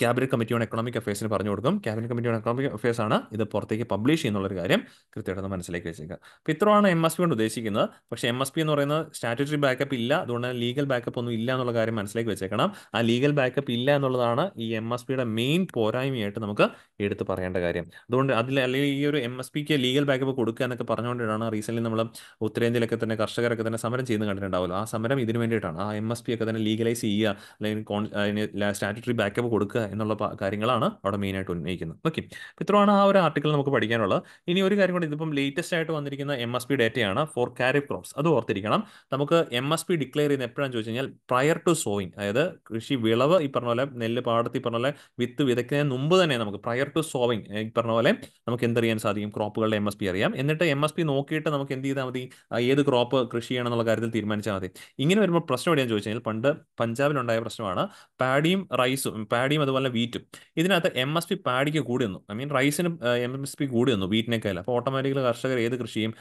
ക്യാബിനറ്റ് കമ്മിറ്റി ഓൺ എക്കണോമിക് അഫയേഴ്സിന് പറഞ്ഞു കൊടുക്കും cabinet committee on economic affairs ആണ് ഇത് പുറത്തേക്ക് പബ്ലിഷ് ചെയ്യുന്നുള്ളൊരു കാര്യം കൃത്യമായിട്ട് മനസ്സിലേക്ക് വെച്ചേക്കുക അപ്പോൾ ഇത്രയാണ് എം എസ് പി കൊണ്ട് ഉദ്ദേശിക്കുന്നത് പക്ഷേ എം എസ് പി എന്ന് പറയുന്നത് സ്റ്റാറ്റുറ്ററി ബാക്കപ്പ് ഇല്ല അതുകൊണ്ട് ലീഗൽ ബാക്കപ്പ് ഒന്നും ഇല്ല എന്നുള്ള കാര്യം മനസ്സിലേക്ക് വെച്ചേക്കണം ആ ലീഗൽ ബാക്കപ്പ് ഇല്ല എന്നുള്ളതാണ് ഈ എം എസ് പിയുടെ മെയിൻ പോരായ്മയായിട്ട് നമുക്ക് എടുത്ത് പറയേണ്ട കാര്യം അതുകൊണ്ട് അതിൽ അല്ലെങ്കിൽ ഈ ഒരു എം എസ് പിക്ക് ലീഗൽ ബാക്കപ്പ് കൊടുക്കുക എന്നൊക്കെ പറഞ്ഞുകൊണ്ടിട്ടാണ് റീസെന്റ് നമ്മൾ ഉത്തരേന്ത്യയിലൊക്കെ തന്നെ കർഷകരൊക്കെ തന്നെ സമരം ചെയ്യുന്ന കണ്ടിട്ടുണ്ടാവുമല്ലോ ആ സമരം ഇതിനു വേണ്ടിയിട്ടാണ് ആ എം എസ് പി ഒക്കെ തന്നെ ലീഗലൈസ് ചെയ്യുക അല്ലെങ്കിൽ സ്റ്റാറ്റുറ്ററി ബാക്കപ്പ് കൊടുക്കുക എന്നുള്ള കാര്യങ്ങളാണ് അവിടെ മെയിനായിട്ട് ഉന്നയിക്കുന്നത് ഓക്കെ ഇത്രയാണ് ആ ഒരു ആർട്ടിക്കിൾ നമുക്ക് പഠിക്കാനുള്ളത് ഇനി ഒരു കാര്യം കൂടി ഇതിപ്പം ലേറ്റസ്റ്റ് ആയിട്ട് വന്നിരിക്കുന്ന എം എസ് പി ഡേറ്റയാണ് ഫോർ കാരി ക്രോപ്സ് അത് ഓർത്തിരിക്കണം നമുക്ക് എം എസ് പി ഡിക്ലെയർ ചെയ്യുന്ന എപ്പോഴാണെന്ന് ചോദിച്ചു കഴിഞ്ഞാൽ പ്രയർ ടു സോയിങ് അതായത് കൃഷി വിളവ് ഈ പറഞ്ഞ പോലെ നെല്ല് പാടത്തി പറഞ്ഞ പോലെ വിത്ത് വിതയ്ക്കുന്നതിന് മുമ്പ് തന്നെ നമുക്ക് പ്രയർ ടു സോയിങ് ഈ പറഞ്ഞ പോലെ നമുക്ക് എന്തറിയാൻ സാധിക്കും ക്രോപ്പുകളുടെ എം എസ് പി അറിയാം എന്നിട്ട് എം എസ് പി നോക്കിയിട്ട് നമുക്ക് എന്ത് ചെയ്താൽ മതി ഏത് ക്രോപ്പ് കൃഷി ചെയ്യണം എന്നുള്ള കാര്യത്തിൽ തീരുമാനിച്ചാൽ മതി ഇങ്ങനെ വരുമ്പോൾ പ്രശ്നം എവിടെയാണെന്ന് ചോദിച്ചു കഴിഞ്ഞാൽ പണ്ട് പഞ്ചാബിലുണ്ടായ പ്രശ്നമാണ് പാഡിയും റൈസും പാഡിയും അതുപോലെ വീറ്റും ഇതിനകത്ത് എം എസ് പി പാടിക്ക് കൂടി വന്നു ഐ മീൻ റൈസിന് എം എസ് പി കൂടി വന്നു വീറ്റിനേക്കാൾ അപ്പോൾ ഓട്ടോമാറ്റിക്കലി കർഷകർ ഏത് കൃഷിയും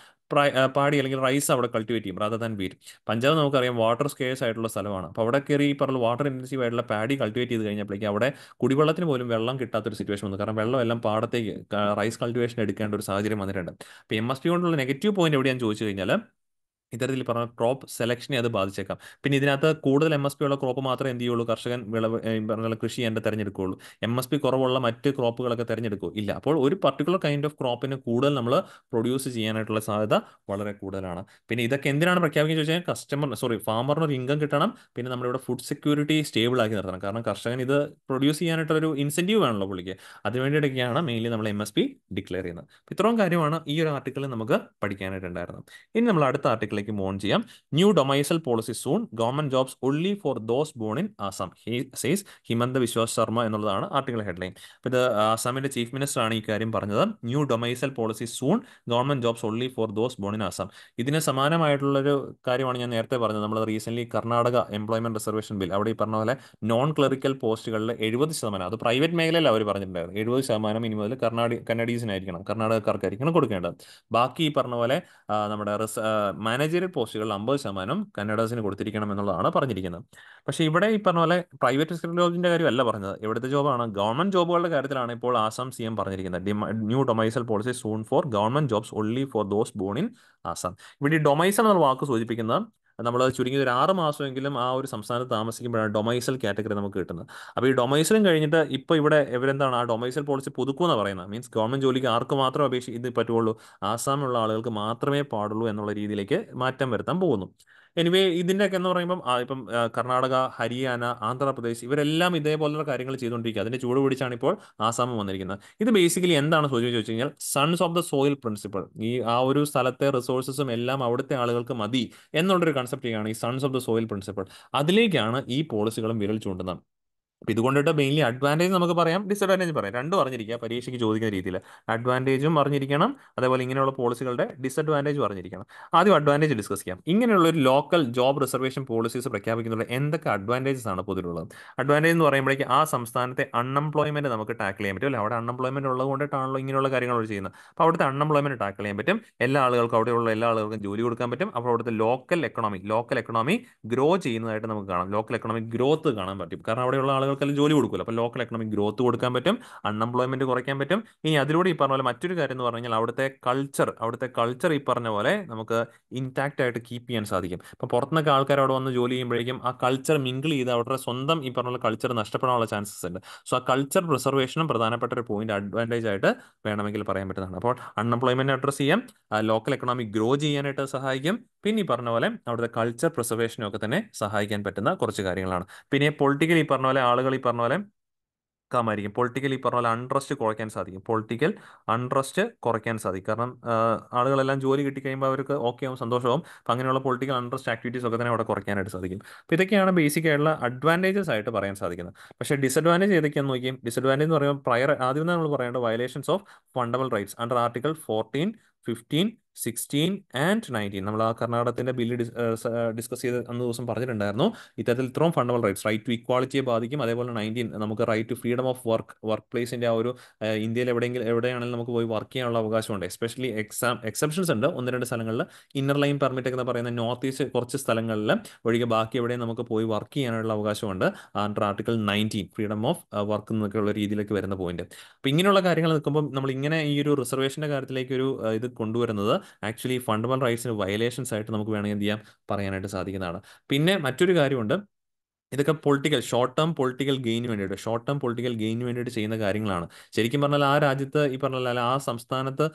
പാടി അല്ലെങ്കിൽ റൈസ് അവിടെ കൾട്ടിവേറ്റ് ചെയ്യും റാദർ ദാൻ വീറ്റ് പഞ്ചാബ് നമുക്കറിയാം വാട്ടർ സ്കേഴ്സ് ആയിട്ടുള്ള സ്ഥലമാണ് അപ്പോൾ അവിടെ കയറി ഈ പറഞ്ഞ വാട്ടർ ഇൻറ്റൻസീവ് ആയിട്ടുള്ള പാടി കൾട്ടിവേറ്റ് ചെയ്ത് കഴിഞ്ഞപ്പോഴേക്കും അവിടെ കുടിവെള്ളത്തിന് പോലും വെള്ളം കിട്ടാത്തൊരു സിറ്റുവേഷൻ വന്നു കാരണം വെള്ളം എല്ലാം പാടത്തേക്ക് റൈസ് കൾട്ടിവേഷൻ എടുക്കേണ്ട ഒരു സാഹചര്യം വന്നിട്ടുണ്ട് അപ്പോൾ എം എസ് പി കൊണ്ടുള്ള നെഗറ്റീവ് പോയിന്റ് എവിടെയാണെന്ന് ചോദിച്ചു കഴിഞ്ഞാൽ ഇത്തരത്തിൽ പറഞ്ഞ ക്രോപ്പ് സെലക്ഷനെ അത് ബാധിച്ചേക്കാം പിന്നെ ഇതിനകത്ത് കൂടുതൽ എം എസ് പി ഉള്ള ക്രോപ്പ് മാത്രമേ എന്ത് ചെയ്യുള്ളൂ കർഷകൻ വിളവ് പറഞ്ഞാൽ കൃഷി ചെയ്യേണ്ട തിരഞ്ഞെടുക്കുകയുള്ളൂ എം എസ് പി കുറവുള്ള മറ്റ് ക്രോപ്പുകളൊക്കെ തിരഞ്ഞെടുക്കൂ ഇല്ല അപ്പോൾ ഒരു പർട്ടിക്കുലർ കൈൻഡ് ഓഫ് ക്രോപ്പിന് കൂടുതൽ നമ്മൾ പ്രൊഡ്യൂസ് ചെയ്യാനായിട്ടുള്ള സാധ്യത വളരെ കൂടുതലാണ് പിന്നെ ഇതൊക്കെ എന്തിനാണ് പ്രഖ്യാപിക്കുക എന്ന് ചോദിച്ചാൽ കസ്റ്റമർ സോറി ഫാമറിന് ഒരു ഇൻകം കിട്ടണം പിന്നെ നമ്മളിവിടെ ഫുഡ് സെക്യൂരിറ്റി സ്റ്റേബിൾ ആക്കി നിർത്തണം കാരണം കർഷകൻ ഇത് പ്രൊഡ്യൂസ് ചെയ്യാനായിട്ടുള്ള ഒരു ഇൻസെൻറ്റീവ് വേണമല്ലോ പുള്ളിക്ക് അതിനുവേണ്ടിയിട്ടൊക്കെയാണ് മെയിൻലി നമ്മൾ എം എസ് പി ഡിക്ലെയർ ചെയ്യുന്നത് ഇത്രയും കാര്യമാണ് ഈ ഒരു ആർട്ടിക്കിൾ നമുക്ക് പഠിക്കാനായിട്ടുണ്ടായിരുന്നത് ഇനി നമ്മൾ അടുത്ത ആർട്ടിക്കിൾ പോളിസിയിലേക്ക് മോൺ ചെയ്യാം new domicile policy soon government jobs only for those born in Assam he says Himanta Biswa Sarma എന്നുള്ളതാണ് ആർട്ടിക്കിൾ ഹെഡ്ലൈൻ അപ്പോൾ ഇത് ആസാമിന്റെ ചീഫ് മിനിസ്റ്റർ ആണ് ഈ കാര്യം പറഞ്ഞത് new domicile policy soon government jobs only for those born in Assam ഇതിന് സമാനമായിട്ടുള്ളൊരു കാര്യമാണ് ഞാൻ നേരത്തെ പറഞ്ഞത് നമ്മൾ recent Karnataka employment reservation bill അവിടെ ഈ പറഞ്ഞ പോലെ നോൺ ക്ലറിക്കൽ പോസ്റ്റുകളിൽ എഴുപത് ശതമാനം അത് പ്രൈവറ്റ് മേഖലയിൽ അവർ പറഞ്ഞിട്ടുണ്ടായിരുന്നു എഴുപത് ശതമാനം ഇനി മുതൽ കർണാടി കന്നഡീസിനായിരിക്കണം കർണാടകക്കാർക്കായിരിക്കണം കൊടുക്കേണ്ടത് ബാക്കി ഈ പറഞ്ഞ പോലെ നമ്മുടെ മാനേജ് മാനേജറിയൽ പോസ്റ്റുകളിൽ അമ്പത് ശതമാനം കന്നഡേഴ്സിന് കൊടുത്തിരിക്കണം എന്നുള്ളതാണ് പറഞ്ഞിരിക്കുന്നത് പക്ഷേ ഇവിടെ ഈ പറഞ്ഞ പോലെ പ്രൈവറ്റ് സെക്ടർ ജോബിന്റെ കാര്യമല്ല പറഞ്ഞത് ഇവിടുത്തെ ജോബാണ് ഗവൺമെന്റ് ജോബുകളുടെ കാര്യത്തിലാണ് ഇപ്പോൾ ആസാം സി എം പറഞ്ഞിരിക്കുന്നത് new domicile policy soon for government jobs only for those born in Assam ഇവിടെ ഈ ഡൊമൈസൽ എന്ന വാക്ക് സൂചിപ്പിക്കുന്നത് നമ്മൾ ചുരുങ്ങി ഒരു ആറ് മാസമെങ്കിലും ആ ഒരു സംസ്ഥാനത്ത് താമസിക്കുമ്പോഴാണ് ഡൊമൈസൽ കാറ്റഗറി നമുക്ക് കിട്ടുന്നത് അപ്പോൾ ഈ ഡൊമൈസലും കഴിഞ്ഞിട്ട് ഇപ്പോൾ ഇവിടെ ഇവരെന്താണ് ആ ഡൊമൈസൽ പോളിസി പുതുക്കുമെന്ന് പറയുന്നത് മീൻസ് ഗവൺമെൻറ് ജോലിക്ക് ആർക്ക് മാത്രം അപേക്ഷിച്ച് ഇത് പറ്റുള്ളൂ ആസാമിലുള്ള ആളുകൾക്ക് മാത്രമേ പാടുള്ളൂ എന്നുള്ള രീതിയിലേക്ക് മാറ്റം വരുത്താൻ പോകുന്നു എനിവേ ഇതിൻ്റെയൊക്കെ എന്ന് പറയുമ്പം ഇപ്പം കർണാടക ഹരിയാന ആന്ധ്രാപ്രദേശ് ഇവരെല്ലാം ഇതേപോലുള്ള കാര്യങ്ങൾ ചെയ്തുകൊണ്ടിരിക്കുക അതിൻ്റെ ചൂട് പിടിച്ചാണ് ഇപ്പോൾ ആസാമം വന്നിരിക്കുന്നത് ഇത് ബേസിക്കലി എന്താണ് സൂചിപ്പിച്ച് വെച്ച് കഴിഞ്ഞാൽ sons of the soil principle ഈ ആ ഒരു സ്ഥലത്തെ റിസോഴ്സസും എല്ലാം അവിടുത്തെ ആളുകൾക്ക് മതി എന്നുള്ളൊരു കൺസെപ്റ്റ് ഈ sons of the soil principle അതിലേക്കാണ് ഈ പോളിസികളും വിരൽ ചൂണ്ടുന്നത് അപ്പൊ ഇതുകൊണ്ടിട്ട് മെയിൻലി അഡ്വാൻറ്റേജ് നമുക്ക് പറയാം ഡിസ്അഡ്വാൻറ്റേജ് പറയാം രണ്ടും അറിഞ്ഞിരിക്കുക പരീക്ഷയ്ക്ക് ചോദിക്കുന്ന രീതിയിൽ അഡ്വാൻറ്റേജും അറിഞ്ഞിരിക്കണം അതേപോലെ ഇങ്ങനെയുള്ള പോളിസികളുടെ ഡിസഡ്വാൻറ്റേജും അറിഞ്ഞിരിക്കണം ആദ്യം അഡ്വാൻറ്റേജ് ഡിസ്കസ് ചെയ്യാം ഇങ്ങനെയുള്ള ഒരു ലോക്കൽ ജോബ് റിസർവേഷൻ പോളിസീസ് പ്രഖ്യാപിക്കുന്നുള്ള എന്തൊക്കെ അഡ്വാൻറ്റേജസ് ആണ് പൊതുവുള്ളത് അഡ്വാൻറ്റേജ് എന്ന് പറയുമ്പോഴേക്ക് ആ സംസ്ഥാനത്തെ അൺഎംപ്ലോയ്മെന്റ് നമുക്ക് ടാക്കിൾ ചെയ്യാൻ പറ്റും അല്ലെ അവിടെ അൺഎംപ്ലോയ്മെന്റ് ഉള്ളത് കൊണ്ടിട്ടാണല്ലോ ഇങ്ങനെയുള്ള കാര്യങ്ങൾ ചെയ്യുന്നത് അപ്പോൾ അവിടുത്തെ അൺഎംപ്ലോയ്മെന്റ് ടാക്കിൾ ചെയ്യാൻ പറ്റും എല്ലാ ആളുകൾക്കും അവിടെയുള്ള എല്ലാ ആളുകൾക്കും ജോലി കൊടുക്കാൻ പറ്റും അപ്പോൾ അവിടുത്തെ local economy local economy grow ചെയ്യുന്നതായിട്ട് നമുക്ക് കാണാം ലോക്കൽ എക്കണോമിക് ഗ്രോത്ത് കാണാൻ പറ്റും കാരണം അവിടെയുള്ള ആളുകൾ ആളുകൾക്കെല്ലാം ജോലി കൊടുക്കുമല്ലോ അപ്പോൾ ലോക്കൽ എക്കണോമിക് ഗ്രോത്ത് കൊടുക്കാൻ പറ്റും അൺഎംപ്ലോയ്മെന്റ് കുറയ്ക്കാൻ പറ്റും ഇനി അതിലൂടെ ഈ പറഞ്ഞ പോലെ മറ്റൊരു കാര്യം എന്ന് പറഞ്ഞാൽ അവിടുത്തെ കൾച്ചർ അവിടുത്തെ കൾച്ചർ ഈ പറഞ്ഞ പോലെ നമുക്ക് ഇൻടാക്റ്റ് ആയിട്ട് കീപ്പ് ചെയ്യാൻ സാധിക്കും അപ്പോൾ പുറത്തുനിന്നൊക്കെ ആൾക്കാർ അവിടെ വന്ന് ജോലി ചെയ്യുമ്പോഴേക്കും ആ കൾച്ചർ മിങ്കിൾ ചെയ്ത് അവരുടെ സ്വന്തം ഈ പറഞ്ഞ പോലെ കൾച്ചർ നഷ്ടപ്പെടാനുള്ള ചാൻസസ് ഉണ്ട് സോ ആ കൾച്ചർ പ്രിസർവേഷനും പ്രധാനപ്പെട്ട ഒരു പോയിന്റ് അഡ്വാൻറ്റേജ് ആയിട്ട് വേണമെങ്കിൽ പറയാൻ പറ്റുന്നതാണ് അപ്പോൾ അൺഎംപ്ലോയ്മെന്റ് അഡ്രസ് ചെയ്യാം ലോക്കൽ എക്കണോമിക് ഗ്രോ ചെയ്യാനായിട്ട് സഹായിക്കും പിന്നെ ഈ പറഞ്ഞ പോലെ അവിടുത്തെ കൾച്ചർ പ്രിസർവേഷനും ഒക്കെ തന്നെ സഹായിക്കാൻ പറ്റുന്ന കുറച്ച് കാര്യങ്ങളാണ് പിന്നെ പൊളിറ്റിക്കലി പറഞ്ഞ പോലെ ആൾ ആളുകൾ ഈ പറഞ്ഞ പോലെ കാമായിരിക്കും പൊളിറ്റിക്കൽ ഈ പറഞ്ഞ പോലെ അൺട്രസ്റ്റ് കുറയ്ക്കാൻ സാധിക്കും പൊളിറ്റിക്കൽ അൺട്രസ്റ്റ് കുറയ്ക്കാൻ സാധിക്കും കാരണം ആളുകളെല്ലാം ജോലി കിട്ടിക്കഴിയുമ്പോൾ അവർക്ക് ഓക്കെ ആവും സന്തോഷമാവും അപ്പം അങ്ങനെയുള്ള പൊളിറ്റിക്കൽ അൺട്രസ്റ്റ് ആക്ടിവിറ്റീസ് ഒക്കെ തന്നെ അവിടെ കുറയ്ക്കാനായിട്ട് സാധിക്കും അപ്പോൾ ഇതൊക്കെയാണ് ബേസിക് ആയിട്ടുള്ള അഡ്വാൻറ്റേജസ് ആയിട്ട് പറയാൻ സാധിക്കുന്നത് പക്ഷേ ഡിസഡ്വാൻറ്റേജ് ഏതൊക്കെയാണെന്ന് നോക്കിയും ഡിസഡ്വാൻറ്റേജ് എന്ന് പറയുമ്പോൾ പ്രയർ ആദ്യം നമ്മൾ പറയേണ്ടത് violations of fundamental rights under article fourteen fifteen sixteen and nineteen നമ്മൾ ആ കർണാടകത്തിന്റെ ബില്ല് ഡിസ്കസ് ചെയ്ത് അന്ന് ദിവസം പറഞ്ഞിട്ടുണ്ടായിരുന്നു ഇത്തരത്തിൽ ഇത്രയും ഫണ്ടമെന്റൽ റൈറ്റ്സ് റൈറ്റ് ടു ഇക്വാളിറ്റിയെ ബാധിക്കും അതേപോലെ നയൻറ്റീൻ നമുക്ക് right to freedom of work work പ്ലേസിന്റെ ആ ഒരു ഇന്ത്യയിൽ എവിടെയെങ്കിലും എവിടെയാണെങ്കിലും നമുക്ക് പോയി വർക്ക് ചെയ്യാനുള്ള അവകാശമുണ്ട് എസ്പെഷ്യലി എക്സാം എക്സെപ്ഷൻസ് ഉണ്ട് ഒന്ന് രണ്ട് സ്ഥലങ്ങളിൽ ഇന്നർ ലൈൻ പെർമിറ്റ് എന്ന് പറയുന്ന നോർത്ത് ഈസ്റ്റ് കുറച്ച് സ്ഥലങ്ങളിൽ ഒഴികെ ബാക്കി എവിടെയും നമുക്ക് പോയി വർക്ക് ചെയ്യാനുള്ള അവകാശമുണ്ട് under article nineteen freedom of work എന്നൊക്കെയുള്ള രീതിയിലേക്ക് വരുന്ന പോയിന്റ് അപ്പൊ ഇങ്ങനെയുള്ള കാര്യങ്ങൾ നിൽക്കുമ്പോൾ നമ്മൾ ഇങ്ങനെ ഈ ഒരു റിസർവേഷന്റെ കാര്യത്തിലേക്ക് ഒരു ഇത് കൊണ്ടുവരുന്നത് ആക്ച്വലി ഫണ്ടമെന്റൽ റൈറ്റ്സിന് വയലേഷൻസ് ആയിട്ട് നമുക്ക് വേണമെങ്കിൽ എന്ത് ചെയ്യാം പറയാനായിട്ട് സാധിക്കുന്നതാണ് പിന്നെ മറ്റൊരു കാര്യമുണ്ട് ഇതൊക്കെ പൊളിറ്റിക്കൽ ഷോർട്ട് ടേം പൊളിറ്റിക്കൽ ഗെയിന് വേണ്ടിയിട്ട് ഷോർട്ട് ടേം പൊളിറ്റിക്കൽ ഗെയിന് വേണ്ടിയിട്ട് ചെയ്യുന്ന കാര്യങ്ങളാണ് ശരിക്കും പറഞ്ഞാൽ ആ രാജ്യത്ത് ഈ പറഞ്ഞാൽ ആ സംസ്ഥാനത്ത്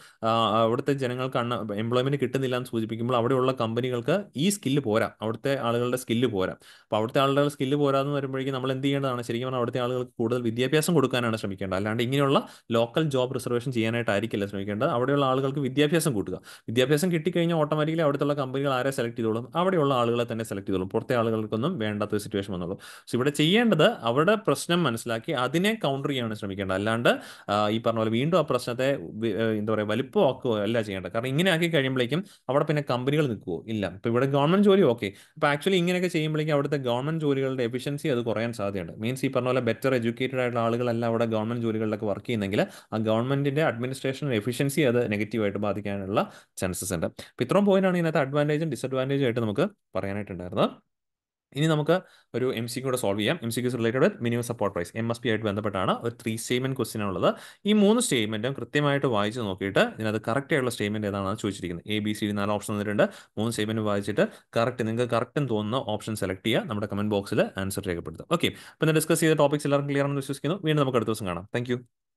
അവിടുത്തെ ജനങ്ങൾക്ക് അണ്ണ എംപ്ലോയ്മെന്റ് കിട്ടുന്നില്ല എന്ന് സൂചിപ്പിക്കുമ്പോൾ അവിടെയുള്ള കമ്പനികൾക്ക് ഈ സ്കില്ല് പോരാ അവിടുത്തെ ആളുകളുടെ സ്കില്ല് പോരാ അപ്പോൾ അവിടുത്തെ ആളുകളുടെ സ്കില്ല് പോരാന്ന് വരുമ്പോഴേക്കും നമ്മൾ എന്ത് ചെയ്യേണ്ടതാണ് ശരിക്കും പറഞ്ഞാൽ അവിടുത്തെ ആളുകൾക്ക് കൂടുതൽ വിദ്യാഭ്യാസം കൊടുക്കാനാണ് ശ്രമിക്കേണ്ടത് അല്ലാണ്ട് ഇങ്ങനെയുള്ള ലോക്കൽ ജോബ് റിസർവേഷൻ ചെയ്യാനായിട്ടായിരിക്കില്ല ശ്രമിക്കേണ്ടത് അവിടെയുള്ള ആളുകൾക്ക് വിദ്യാഭ്യാസം കൂട്ടുക വിദ്യാഭ്യാസം കിട്ടിക്കഴിഞ്ഞാൽ ഓട്ടോമാറ്റിക്കലി അവിടുത്തെ കമ്പനികൾ ആരെ സെലക്ട് ചെയ്തോളും അവിടെയുള്ള ആളുകളെ തന്നെ സെലക്ട് ചെയ്തോളും പുറത്തെ ആളുകൾക്കൊന്നും വേണ്ടാത്ത സിറ്റുവേഷൻ വന്നു എന്നുള്ളൂ സോ ഇവിടെ ചെയ്യേണ്ടത് അവരുടെ പ്രശ്നം മനസ്സിലാക്കി അതിനെ കൗണ്ടർ ചെയ്യാനാണ് ശ്രമിക്കേണ്ടത് അല്ലാണ്ട് ഈ പറഞ്ഞ പോലെ വീണ്ടും ആ പ്രശ്നത്തെ എന്താ പറയുക വലിപ്പമാക്കുകയോ അല്ല ചെയ്യേണ്ടത് കാരണം ഇങ്ങനെ ആക്കി കഴിയുമ്പോഴേക്കും അവിടെ പിന്നെ കമ്പനികൾ നിൽക്കുമോ ഇല്ല ഇപ്പൊ ഇവിടെ ഗവൺമെന്റ് ജോലി ഓക്കെ ഇപ്പോൾ ആക്ച്വലി ഇങ്ങനെയൊക്കെ ചെയ്യുമ്പോഴേക്കും അവിടുത്തെ ഗവൺമെന്റ് ജോലികളുടെ എഫിഷ്യൻസി അത് കുറയാൻ സാധ്യതയുണ്ട് മീൻസ് ഈ പറഞ്ഞ പോലെ ബെറ്റർ എഡ്യൂക്കേറ്റഡ് ആയിട്ടുള്ള ആളുകളല്ല അവിടെ ഗവൺമെന്റ് ജോലികളിലൊക്കെ വർക്ക് ചെയ്യുന്നെങ്കിൽ ആ ഗവൺമെന്റിന്റെ അഡ്മിനിസ്ട്രേഷൻ എഫിഷ്യൻസി അത് നെഗറ്റീവായിട്ട് ബാധിക്കാനുള്ള ചാൻസസ് ഉണ്ട് അപ്പോൾ ഇത്രയും പോയിന്റാണ് ഇതിനകത്ത് അഡ്വാൻറ്റേജും ഡിസഡ്വാൻറ്റേജും ആയിട്ട് നമുക്ക് പറയാനായിട്ടുണ്ടായിരുന്നത് ഇനി നമുക്ക് ഒരു എം സി കൂടെ സോൾവ് ചെയ്യാം M C Qs related with minimum support price M S P ആയിട്ട് ബന്ധപ്പെട്ടാണ് ഒരു ത്രീ സ്റ്റേറ്റ്മെന്റ് ക്വസ്റ്റ്യൻ ഉള്ളത് ഈ മൂന്ന് സ്റ്റേറ്റ്മെന്റും കൃത്യമായിട്ട് വായിച്ച് നോക്കിയിട്ട് ഇതിനകത്ത് കറക്റ്റ് ആയിട്ടുള്ള സ്റ്റേറ്റ്മെന്റ് ഏതാണെന്ന് ചോദിച്ചിരിക്കുന്നത് എ ബി സി ഡി നാല് ഓപ്ഷൻ തന്നിട്ടുണ്ട് മൂന്ന് സ്റ്റേറ്റ്മെന്റ് വായിച്ചിട്ട് കറക്റ്റ് നിങ്ങൾക്ക് കറക്റ്റ് എന്ന് തോന്നുന്ന ഓപ്ഷൻ സെലക്ട് ചെയ്യുക നമ്മുടെ കമന്റ് ബോക്സിൽ ആൻസർ രേഖപ്പെടുത്തുക ഓക്കെ അപ്പോൾ ഡിസ്കസ് ചെയ്ത ടോപ്പിക്സ് എല്ലാവർക്കും ക്ലിയർ ആണെന്ന് വിശ്വസിക്കുന്നു വീണ്ടും നമുക്ക് അടുത്ത ദിവസം കാണാം താങ്ക്